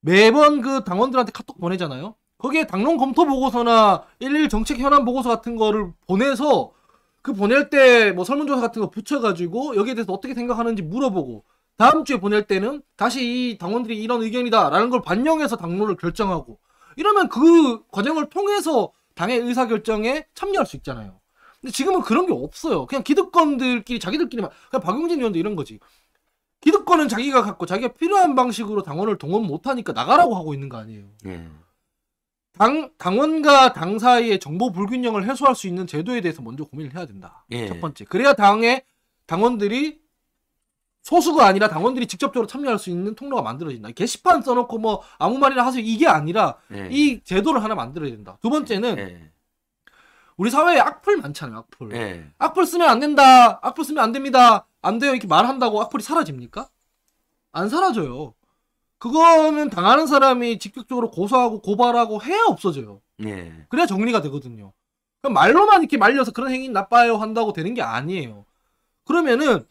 매번 그 당원들한테 카톡 보내잖아요. 거기에 당론 검토 보고서나 일일 정책 현안 보고서 같은 거를 보내서 그 보낼 때 뭐 설문조사 같은 거 붙여가지고 여기에 대해서 어떻게 생각하는지 물어보고 다음 주에 보낼 때는 다시 이 당원들이 이런 의견이다라는 걸 반영해서 당론을 결정하고 이러면 그 과정을 통해서 당의 의사결정에 참여할 수 있잖아요. 근데 지금은 그런 게 없어요. 그냥 기득권들끼리 자기들끼리만 그냥 박용진 의원도 이런 거지. 기득권은 자기가 갖고 자기가 필요한 방식으로 당원을 동원 못하니까 나가라고 하고 있는 거 아니에요. 예. 당 당원과 당 사이의 정보 불균형을 해소할 수 있는 제도에 대해서 먼저 고민을 해야 된다. 예. 첫 번째. 그래야 당의 당원들이 소수가 아니라 당원들이 직접적으로 참여할 수 있는 통로가 만들어진다. 게시판 써놓고 뭐 아무 말이나 하세요 이게 아니라 예. 이 제도를 하나 만들어야 된다. 두 번째는 예. 우리 사회에 악플 많잖아요. 악플. 예. 악플 쓰면 안 된다. 악플 쓰면 안 됩니다. 안 돼요 이렇게 말한다고 악플이 사라집니까? 안 사라져요. 그거는 당하는 사람이 직접적으로 고소하고 고발하고 해야 없어져요. 예. 그래야 정리가 되거든요. 그럼 말로만 이렇게 말려서 그런 행위 나빠요 한다고 되는 게 아니에요. 그러면은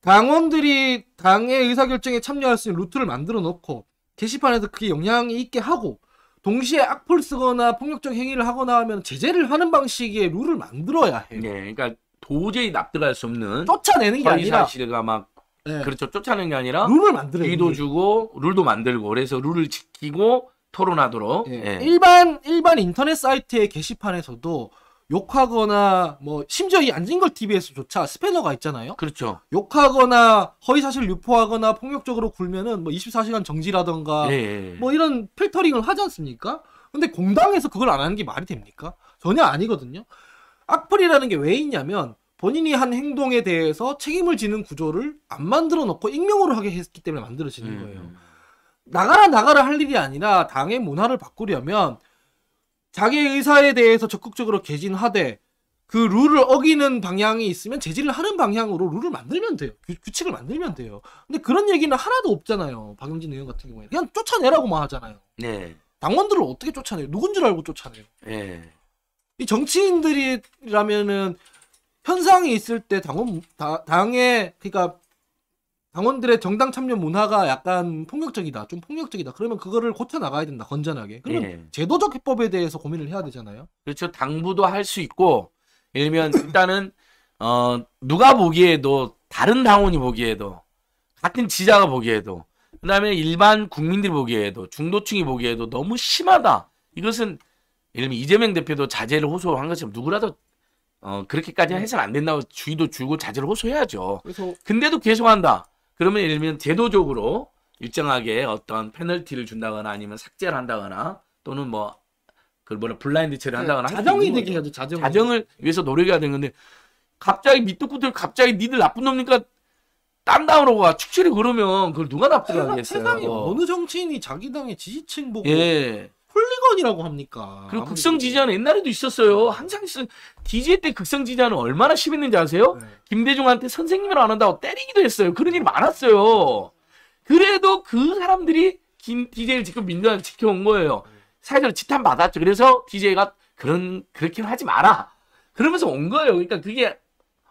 당원들이 당의 의사결정에 참여할 수 있는 루트를 만들어 놓고 게시판에서 그게 영향이 있게 하고 동시에 악플 쓰거나 폭력적 행위를 하거나 하면 제재를 하는 방식의 룰을 만들어야 해요. 네, 그러니까 도저히 납득할 수 없는 쫓아내는 게 아니라 사실가 막 네. 그렇죠 쫓아내는 게 아니라 룰을 만들어 기도 주고 룰도 만들고 그래서 룰을 지키고 토론하도록 네. 예. 일반 일반 인터넷 사이트의 게시판에서도 욕하거나 뭐 심지어 이 안진걸 TV에서조차 스패너가 있잖아요. 그렇죠. 욕하거나 허위 사실 유포하거나 폭력적으로 굴면은 뭐 24시간 정지라던가 예, 예, 예, 뭐 이런 필터링을 하지 않습니까? 근데 공당에서 그걸 안 하는 게 말이 됩니까? 전혀 아니거든요. 악플이라는 게 왜 있냐면 본인이 한 행동에 대해서 책임을 지는 구조를 안 만들어 놓고 익명으로 하게 했기 때문에 만들어지는 음, 거예요. 음, 음. 나가라 나가라 할 일이 아니라 당의 문화를 바꾸려면 자기 의사에 대해서 적극적으로 개진하되 그 룰을 어기는 방향이 있으면 제지를 하는 방향으로 룰을 만들면 돼요. 규, 칙을 만들면 돼요. 근데 그런 얘기는 하나도 없잖아요. 박영진 의원 같은 경우에 그냥 쫓아내라고만 하잖아요. 네. 당원들을 어떻게 쫓아내요? 누군 줄 알고 쫓아내요? 네. 이 정치인들이라면은 현상이 있을 때 당원 다, 당의 그러니까 당원들의 정당 참여 문화가 약간 폭력적이다, 좀 폭력적이다. 그러면 그거를 고쳐 나가야 된다, 건전하게. 그러면 예. 제도적 해법에 대해서 고민을 해야 되잖아요. 그렇죠. 당부도 할 수 있고, 일면 일단은 어 누가 보기에도 다른 당원이 보기에도 같은 지자가 보기에도 그다음에 일반 국민들이 보기에도 중도층이 보기에도 너무 심하다. 이것은 예를 들면 이재명 대표도 자제를 호소한 것처럼 누구라도 어, 그렇게까지 네. 해서는 안 된다고 주의도 주고 자제를 호소해야죠. 그래서... 근데도 계속한다. 그러면 예를 들면 제도적으로 일정하게 어떤 페널티를 준다거나 아니면 삭제를 한다거나 또는 뭐 그걸 뭐라 블라인드 처리를 네, 한다거나 네, 자정이 되게 해야 자정 자정을 위해서 노력해야 되는 건데 갑자기 밑도 끝을 갑자기 니들 나쁜 놈니까 딴당으로 가 축출이 그러면 그걸 누가 납득하겠어요? 세상에 어. 어느 정치인이 자기 당의 지지층 보고 예. 홀리건이라고 합니까? 그리고 극성 지지자는 옛날에도 있었어요. 항상 있어. DJ 때 극성 지지자는 얼마나 심했는지 아세요? 네. 김대중한테 선생님을 안 한다고 때리기도 했어요. 그런 일 많았어요. 그래도 그 사람들이 김 DJ를 지금 민주당을 지켜온 거예요. 네. 사회적으로 지탄 받았죠. 그래서 DJ가 그런 그렇게 하지 마라. 그러면서 온 거예요. 그러니까 그게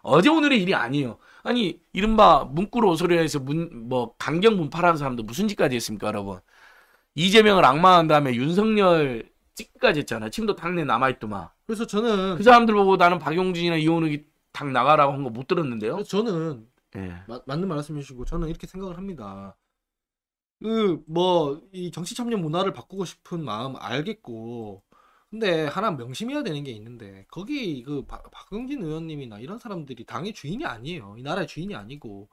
어제 오늘의 일이 아니에요. 아니 이른바 문구로 소리에서 문 뭐 강경 문파라는 사람도 무슨 짓까지 했습니까, 여러분? 이재명을 악마한 다음에 윤석열 찍기까지 했잖아. 지금도 당내 남아있더만. 그래서 저는 그 사람들 보고 나는 박용진이나 이원욱이 당 나가라고 한 거 못 들었는데요. 저는 예. 마, 맞는 말씀이시고 저는 이렇게 생각을 합니다. 그 뭐 이 정치 참여 문화를 바꾸고 싶은 마음 알겠고 근데 하나 명심해야 되는 게 있는데 거기 그 박, 박용진 의원님이나 이런 사람들이 당의 주인이 아니에요. 이 나라의 주인이 아니고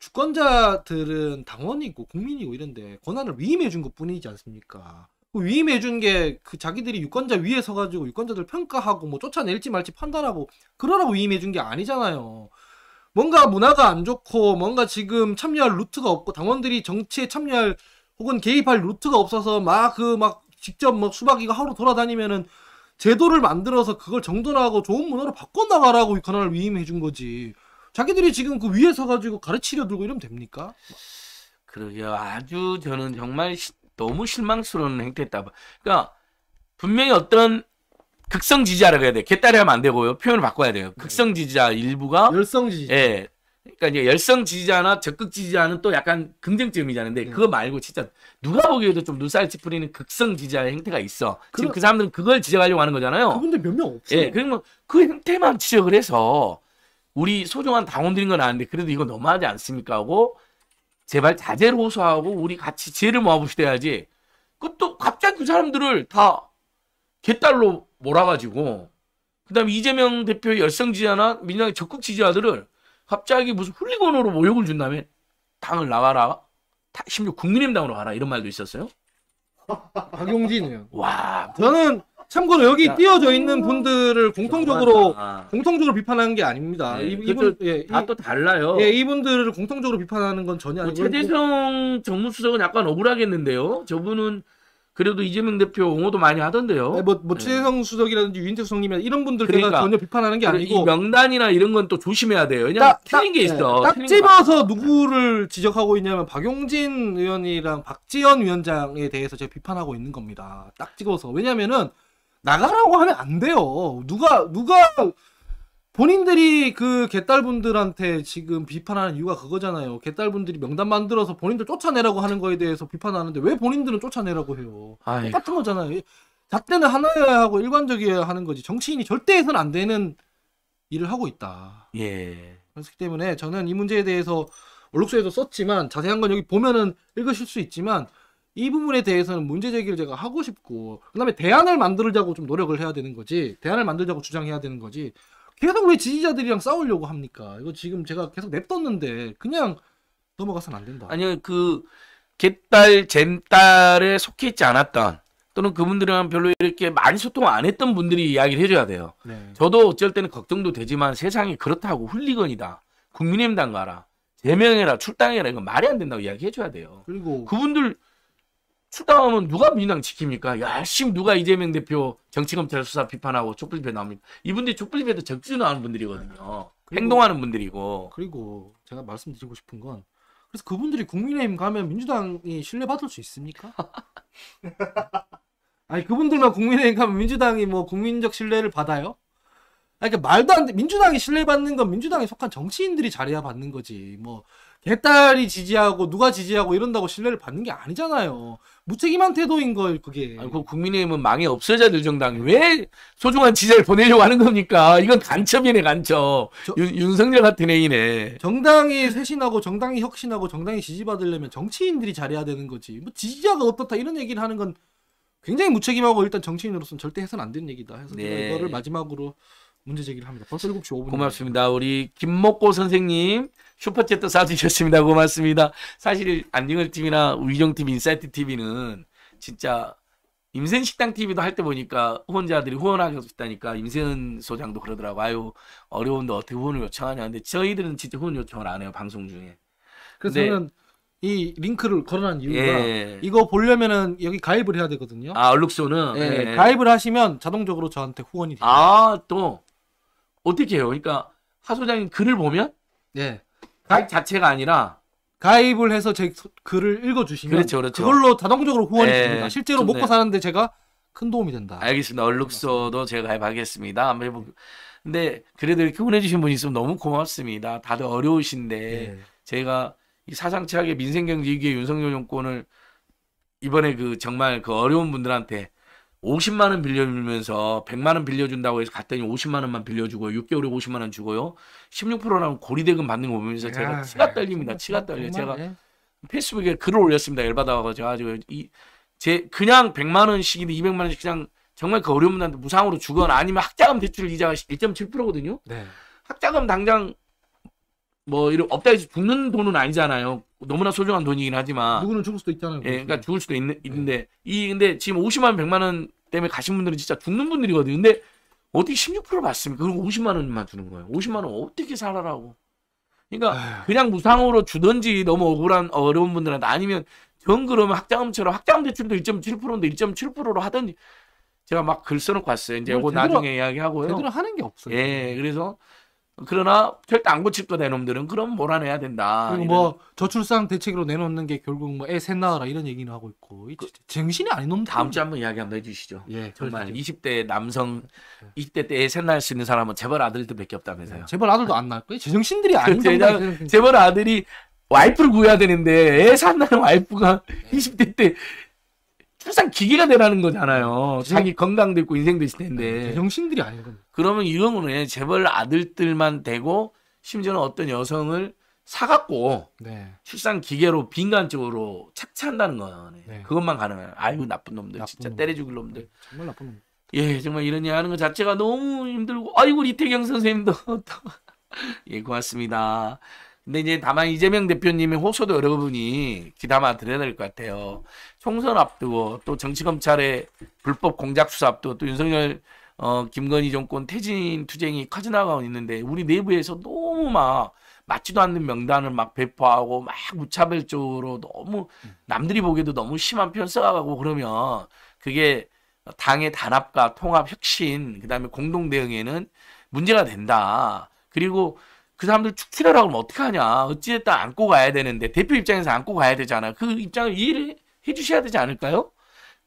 주권자들은 당원이고 국민이고 이런데 권한을 위임해 준 것 뿐이지 않습니까? 그 위임해 준 게 그 자기들이 유권자 위에 서가지고 유권자들 평가하고 뭐 쫓아낼지 말지 판단하고 그러라고 위임해 준 게 아니잖아요. 뭔가 문화가 안 좋고 뭔가 지금 참여할 루트가 없고 당원들이 정치에 참여할 혹은 개입할 루트가 없어서 막 그막 그막 직접 막 수박이가 하루 돌아다니면은 제도를 만들어서 그걸 정돈하고 좋은 문화로 바꿔나가라고 권한을 위임해 준 거지. 자기들이 지금 그 위에 서가지고 가르치려 들고 이러면 됩니까? 그러게요. 아주 저는 정말 시, 너무 실망스러운 행태였다. 그러니까 분명히 어떤 극성 지지자라고 해야 돼. 개딸이 하면 안 되고요. 표현을 바꿔야 돼요. 극성 네. 지지자 일부가 열성 지지자. 예. 그러니까 이제 열성 지지자나 적극 지지자는 또 약간 긍정적이잖아요. 네. 그거 말고 진짜 누가 보기에도 좀 눈살 찌푸리는 극성 지지자의 행태가 있어. 지금 그 사람들은 그걸 지적하려고 하는 거잖아요. 그분들 몇 명 없어요. 예. 그러면 그 행태만 지적을 해서 우리 소중한 당원들인 건 아는데 그래도 이거 너무하지 않습니까 하고 제발 자제를 호소하고 우리 같이 지혜를 모아봅시다 해야지 그것도 갑자기 그 사람들을 다 개딸로 몰아가지고 그다음에 이재명 대표의 열성 지지자나 민주당의 적극 지지자들을 갑자기 무슨 훌리건으로 모욕을 준다면 당을 나와라 심지어 국민의힘 당으로 가라 이런 말도 있었어요 박용진이요. 와 저는 참고로 여기 띄어져 있는 분들을 공통적으로 아, 아. 공통적으로 비판하는 게 아닙니다. 네, 이, 이분 예, 다 또 달라요. 예, 이분들을 공통적으로 비판하는 건 전혀 뭐 아니고 최대성 정무수석은 약간 억울하겠는데요. 저분은 그래도 이재명 대표 옹호도 많이 하던데요. 네, 뭐, 뭐 최혜성 네. 수석이라든지 유인태 수석님이 런 분들 그러 그러니까, 전혀 비판하는 게 아니고 명단이나 이런 건 또 조심해야 돼요. 왜냐면 틀린 게 있어. 네, 딱 집어서 누구를 지적하고 있냐면 박용진 의원이랑 박지원 위원장에 대해서 제가 비판하고 있는 겁니다. 딱 찍어서 왜냐면은 나가라고 하면 안 돼요. 누가 누가 본인들이 그 개딸분들한테 지금 비판하는 이유가 그거잖아요. 개딸분들이 명단 만들어서 본인들 쫓아내라고 하는 거에 대해서 비판하는데 왜 본인들은 쫓아내라고 해요? 아이고. 똑같은 거잖아요. 잣대는 하나여야 하고 일관적이어야 하는 거지. 정치인이 절대 해서는 안 되는 일을 하고 있다. 예. 그렇기 때문에 저는 이 문제에 대해서 원록소에도 썼지만 자세한 건 여기 보면은 읽으실 수 있지만 이 부분에 대해서는 문제 제기를 제가 하고 싶고 그다음에 대안을 만들자고 좀 노력을 해야 되는 거지 대안을 만들자고 주장해야 되는 거지 계속 왜 지지자들이랑 싸우려고 합니까? 이거 지금 제가 계속 냅뒀는데 그냥 넘어가선 안 된다. 아니요 그 갯딸 젠딸에 속해 있지 않았던 또는 그분들이랑 별로 이렇게 많이 소통 안 했던 분들이 이야기를 해줘야 돼요. 네. 저도 어쩔 때는 걱정도 되지만 세상이 그렇다고 훌리건이다. 국민의힘 당가라. 제명해라. 출당해라. 이건 말이 안 된다고 이야기해줘야 돼요. 그리고 그분들 추다하면 누가 민주 지킵니까? 열심히 누가 이재명 대표 정치검찰 수사 비판하고 촛불집회 나옵니까? 이분들이 촛불집회도 적지도 않은 분들이거든요. 아, 그리고, 행동하는 분들이고. 그리고 제가 말씀드리고 싶은 건 그래서 그분들이 국민의힘 가면 민주당이 신뢰받을 수 있습니까? 아니 그분들만 국민의힘 가면 민주당이 뭐 국민적 신뢰를 받아요? 아니, 그러니까 말도 안 돼. 민주당이 신뢰받는 건 민주당에 속한 정치인들이 잘해야 받는 거지. 뭐 개딸이 지지하고 누가 지지하고 이런다고 신뢰를 받는 게 아니잖아요. 무책임한 태도인 걸 그게. 아니, 그 국민의힘은 망해 없애자 늘정당이 왜 소중한 지지를 보내려고 하는 겁니까? 이건 간첩이네 간첩. 저, 윤, 윤석열 같은 애이네. 정당이 쇄신하고 정당이 혁신하고 정당이 지지받으려면 정치인들이 잘해야 되는 거지. 뭐 지지자가 어떻다 이런 얘기를 하는 건 굉장히 무책임하고 일단 정치인으로서는 절대 해서는 안 되는 얘기다. 해서 네. 이거를 마지막으로 문제 제기를 합니다. 벌써 7시 5분. 고맙습니다. 우리 김목고 선생님 슈퍼챗도 쏴주셨습니다. 고맙습니다. 사실 안정을 TV나 우정 TV, 인사이트 TV는 진짜 임센 식당 TV도 할 때 보니까 후원자들이 후원하셨다니까 임센 소장도 그러더라고. 요 아유 어려운데 어떻게 후원을 요청하냐. 근데 저희들은 진짜 후원 요청을 안 해요 방송 중에. 그래서 저는 이 링크를 걸어놓은 이유가 예. 이거 보려면은 여기 가입을 해야 되거든요. 아 얼룩소는 예. 예. 가입을 하시면 자동적으로 저한테 후원이 돼요. 아또 어떻게 해요? 그러니까 하 소장님 글을 보면 네. 가입 자체가 아니라 가입을 해서 제 글을 읽어주시면 그렇죠, 그렇죠. 그걸로 자동적으로 후원이 네, 됩니다. 실제로 좋네요. 먹고 사는데 제가 큰 도움이 된다. 알겠습니다. 얼룩서도 제가 가입하겠습니다. 한번 해보. 근데 그래도 이렇게 보내주신 분이 있으면 너무 고맙습니다. 다들 어려우신데 네. 제가 이사상 최악의 민생경제위기의 윤석열 정권을 이번에 그 정말 그 어려운 분들한테 50만 원 빌려주면서 100만 원 빌려준다고 해서 갔더니 50만 원만 빌려주고요. 6개월에 50만 원 주고요. 16%라는 고리대금 받는 거 보면서 제가 야, 치가 떨립니다. 치가 떨려. 제가 네. 페이스북에 글을 올렸습니다. 열받아가지고 이제 그냥 100만 원씩이든 200만 원씩 그냥 정말 그 어려운 분한테 무상으로 주거나 아니면 학자금 대출 이자가 1.7%거든요. 네. 학자금 당장 뭐 이런 없다 해서 죽는 돈은 아니잖아요. 너무나 소중한 돈이긴 하지만 누구는 죽을 수도 있잖아요. 예, 그러니까 죽을 수도 있는 예. 있는데 이 근데 지금 50만 원, 100만 원 때문에 가신 분들은 진짜 죽는 분들이거든요. 근데 어떻게 16% 받습니까? 그리고 50만 원만 주는 거예요. 50만 원 어떻게 살아라고? 그러니까 그냥 무상으로 주든지 너무 억울한 어려운 분들한테 아니면 전 그러면 학자금처럼 학자금 대출도 1.7%인데 1.7%로 하든지 제가 막 글 써놓고 왔어요. 이제 이거 그 나중에 이야기하고요. 제대로 하는 게 없어요. 예, 그래서 그러나 절대 안 고칩도 내놈들은 그럼 몰아내야 된다. 그리고 뭐 저출산 대책으로 내놓는 게 결국 뭐애셋 낳아라 이런 얘기를 하고 있고 그, 정신이 아닌 놈 다음 주 한번 이야기 한번 해주시죠. 예, 정말 그렇죠. 20대 남성 20대 예. 때애셋 낳을 수 있는 사람은 제발 아들들밖에 없다면서요. 예, 제발 아들도 안 낳을 거예요. 정신들이 아닌 그렇죠. 놈들. 제발 그러니까. 아들이 와이프를 구해야 되는데 애 산다는 와이프가 예. 20대 때 출산 기계가 되라는 거잖아요. 제... 예. 자기 건강도 있고 인생도 있을 텐데. 제정신들이 예, 아닌 겁니다. 그러면 이경우는 재벌 아들들만 되고 심지어는 어떤 여성을 사갖고 네. 출산 기계로 빈간적으로 착취한다는 거네. 네. 그것만 가능해요. 아이고 나쁜 놈들 나쁜 진짜 때려 죽일 놈들. 정말 나쁜 놈. 예, 정말 이런 얘기 하는 것 자체가 너무 힘들고 아이고 이태경 선생님도 예, 고맙습니다. 근데 이제 다만 이재명 대표님의 호소도 여러분이 귀담아 드려야 될것 같아요. 총선 앞두고 또 정치검찰의 불법 공작 수사 앞두고 또 윤석열 어, 김건희 정권 퇴진 투쟁이 커져나가고 있는데 우리 내부에서 너무 막 맞지도 않는 명단을 막 배포하고 막 무차별적으로 너무 음. 남들이 보기에도 너무 심한 표현 써가고 그러면 그게 당의 단합과 통합, 혁신, 그 다음에 공동 대응에는 문제가 된다. 그리고 그 사람들 죽출하라고 하면 어떻게하냐 어찌됐든 안고 가야 되는데, 대표 입장에서 안고 가야 되잖아. 그 입장을 이해를 해주셔야 되지 않을까요?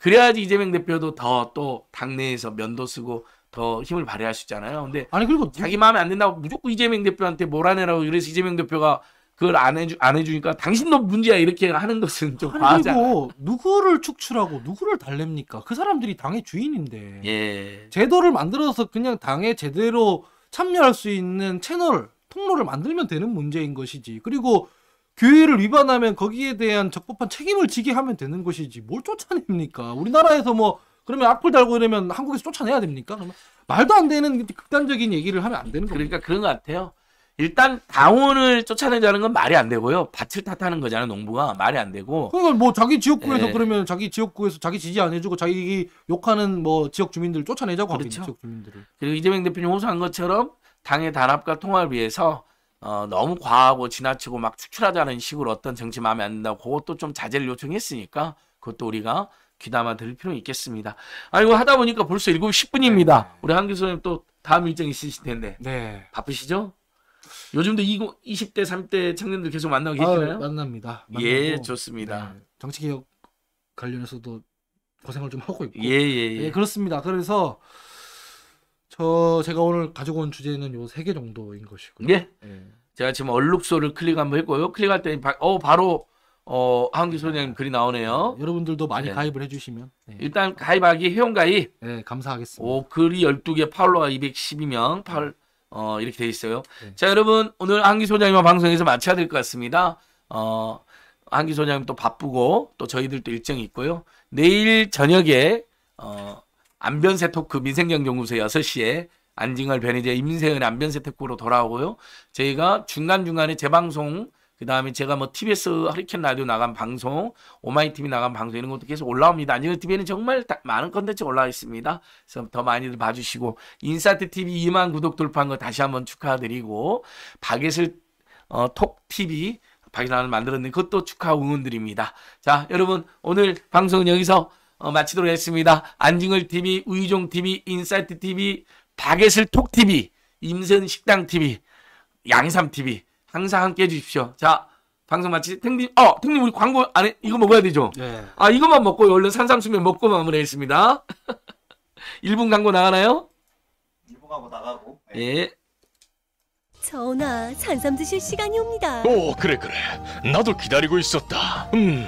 그래야지 이재명 대표도 더 또 당내에서 면도 쓰고 더 힘을 발휘할 수 있잖아요. 근데 아니 그리고 자기 마음에 안 든다고 무조건 이재명 대표한테 몰아내라고 그래서 이재명 대표가 그걸 안 해주 안 해주니까 당신도 문제야 이렇게 하는 것은 좀 아니, 그리고 누구를 축출하고 누구를 달랩니까? 그 사람들이 당의 주인인데 예. 제도를 만들어서 그냥 당에 제대로 참여할 수 있는 채널 통로를 만들면 되는 문제인 것이지. 그리고 교회를 위반하면 거기에 대한 적법한 책임을 지게 하면 되는 것이지 뭘 쫓아냅니까? 우리나라에서 뭐 그러면 악플 달고 이러면 한국에서 쫓아내야 됩니까? 그러면 말도 안 되는 극단적인 얘기를 하면 안 되는 거예요. 그러니까 그런 것 같아요. 일단 당원을 쫓아내자는 건 말이 안 되고요. 밭을 탓하는 거잖아요. 농부가 말이 안 되고. 그러니까 뭐 자기 지역구에서 예. 그러면 자기 지역구에서 자기 지지 안 해주고 자기 욕하는 뭐 지역 주민들 쫓아내자고 그렇죠. 하겠죠. 지역 주민들을. 그리고 이재명 대표님 호소한 것처럼 당의 단합과 통합을 위해서 어, 너무 과하고 지나치고 막 추출하자는 식으로 어떤 정치 마음에 안 든다고 그것도 좀 자제를 요청했으니까 그것도 우리가 귀담아 들을 필요는 있겠습니다. 아이고 하다 보니까 벌써 7 0분입니다 우리 한 교수님 또 다음 일정 있으실 텐데. 네. 바쁘시죠? 요즘도 20, 20대, 30대 청년들 계속 만나고 계시나요? 아, 만납니다. 예, 만나고, 예, 좋습니다. 네, 정치개혁 관련해서도 고생을 좀 하고 있고. 예, 예, 예. 예 그렇습니다. 그래서 저 제가 오늘 가지고 온 주제는 요 세 개 정도인 것이고요. 예. 예. 제가 지금 얼룩소를 클릭 한번 했고요. 클릭할 때 바, 어, 바로 어, 한규 소장님 아, 글이 나오네요. 예. 여러분들도 많이 네. 가입을 해주시면. 네. 일단 가입하기 회원 가입. 네, 감사하겠습니다. 오, 글이 12개, 팔로워 212명, 팔, 어, 이렇게 돼 있어요. 네. 자, 여러분, 오늘 한규 소장님과 방송에서 마쳐야 될 것 같습니다. 어, 한규 소장님 또 바쁘고, 또 저희들도 일정이 있고요. 내일 저녁에, 어, 안변세 토크 그 민생경연구소 6시에 안징걸 변희재 임세은 안변세 토크로 돌아오고요. 저희가 중간중간에 재방송 그 다음에 제가 뭐 TBS 허리케인 라디오 나간 방송, 오마이TV 나간 방송 이런 것도 계속 올라옵니다. 안녕 TV에는 정말 많은 컨텐츠 올라와 있습니다. 그래서 더 많이들 봐주시고 인사트 이 TV 2만 구독 돌파한 거 다시 한번 축하드리고 박예슬 어, 톡 TV 박예슬을 만들었는 데 그것도 축하 응원드립니다. 자 여러분 오늘 방송은 여기서 어, 마치도록 했습니다. 안징을 TV, 우이종 TV, 인사이트 TV, 박예슬 톡 TV, 임세 식당 TV, 양삼 TV 항상 함께 해주십시오. 자 방송 마치 탱님 어 탱님 우리 광고 안에 이거 먹어야 되죠? 네. 아 이것만 먹고 얼른 산삼수면 먹고 마무리하겠습니다. 1분 광고 나가나요? 1분 광고 나가고. 네. 예. 전하, 산삼 드실 시간이 옵니다. 오, 그래 그래. 나도 기다리고 있었다. 음.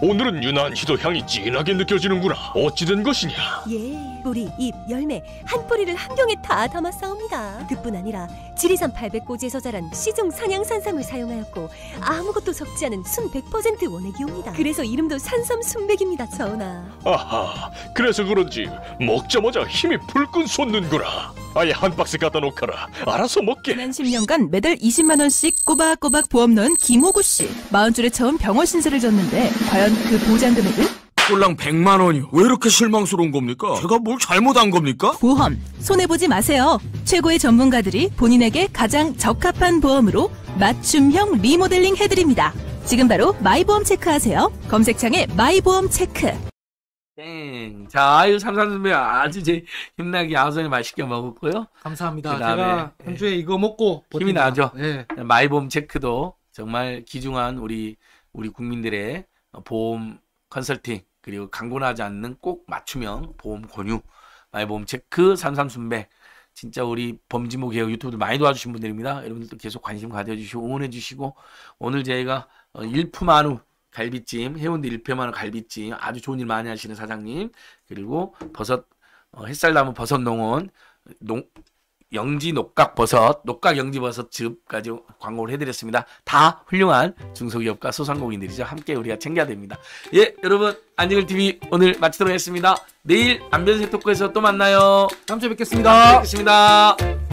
오늘은 유난히도 향이 진하게 느껴지는구나. 어찌된 것이냐? 예, 뿌리, 잎, 열매 한 뿌리를 한 병에 다 담아 싸웁니다. 그뿐 아니라 지리산 800고지에서 자란 시중 산양산삼을 사용하였고 아무것도 섞지 않은 순 100% 원액이옵니다. 그래서 이름도 산삼 순백입니다, 전하. 아하, 그래서 그런지 먹자마자 힘이 불끈 솟는구나. 아예 한 박스 갖다 놓거라. 알아서 먹게. 지난 10년간 매달 20만 원씩 꼬박꼬박 보험 넣은 김호구 씨. 마흔 줄에 처음 병원 신세를 졌는데 과연 그럼 그 보장 금액은? 꼴랑 100만 원이왜 이렇게 실망스러운 겁니까? 제가 뭘 잘못한 겁니까? 보험 손해보지 마세요. 최고의 전문가들이 본인에게 가장 적합한 보험으로 맞춤형 리모델링 해드립니다. 지금 바로 마이보험 체크하세요. 검색창에 마이보험 체크. 땡. 자, 아유 삼삼 선배 아주 제 힘나게 야성이 맛있게 먹었고요. 감사합니다. 그 제가 한 주에 이거 먹고 힘이 버틴다. 나죠. 예. 마이보험 체크도 정말 귀중한 우리 우리 국민들의 어, 보험 컨설팅 그리고 강권하지 않는 꼭 맞춤형 보험 권유 마이보험 체크 그 삼삼순배 진짜 우리 범지모 개혁 유튜브들 많이 도와주신 분들입니다. 여러분들도 계속 관심 가져주시고 응원해주시고 오늘 저희가 어, 일품안우 갈비찜 해운대 일품한우 갈비찜 아주 좋은 일 많이 하시는 사장님 그리고 버섯 어, 햇살 나무 버섯 농원 농 영지 녹각 버섯, 녹각 영지 버섯 즙까지 광고를 해드렸습니다. 다 훌륭한 중소기업과 소상공인들이죠. 함께 우리가 챙겨야 됩니다. 예, 여러분 안정일 TV 오늘 마치도록 하겠습니다. 내일 안변세 토크에서 또 만나요. 다음 주에 뵙겠습니다. 다음 주에 뵙겠습니다.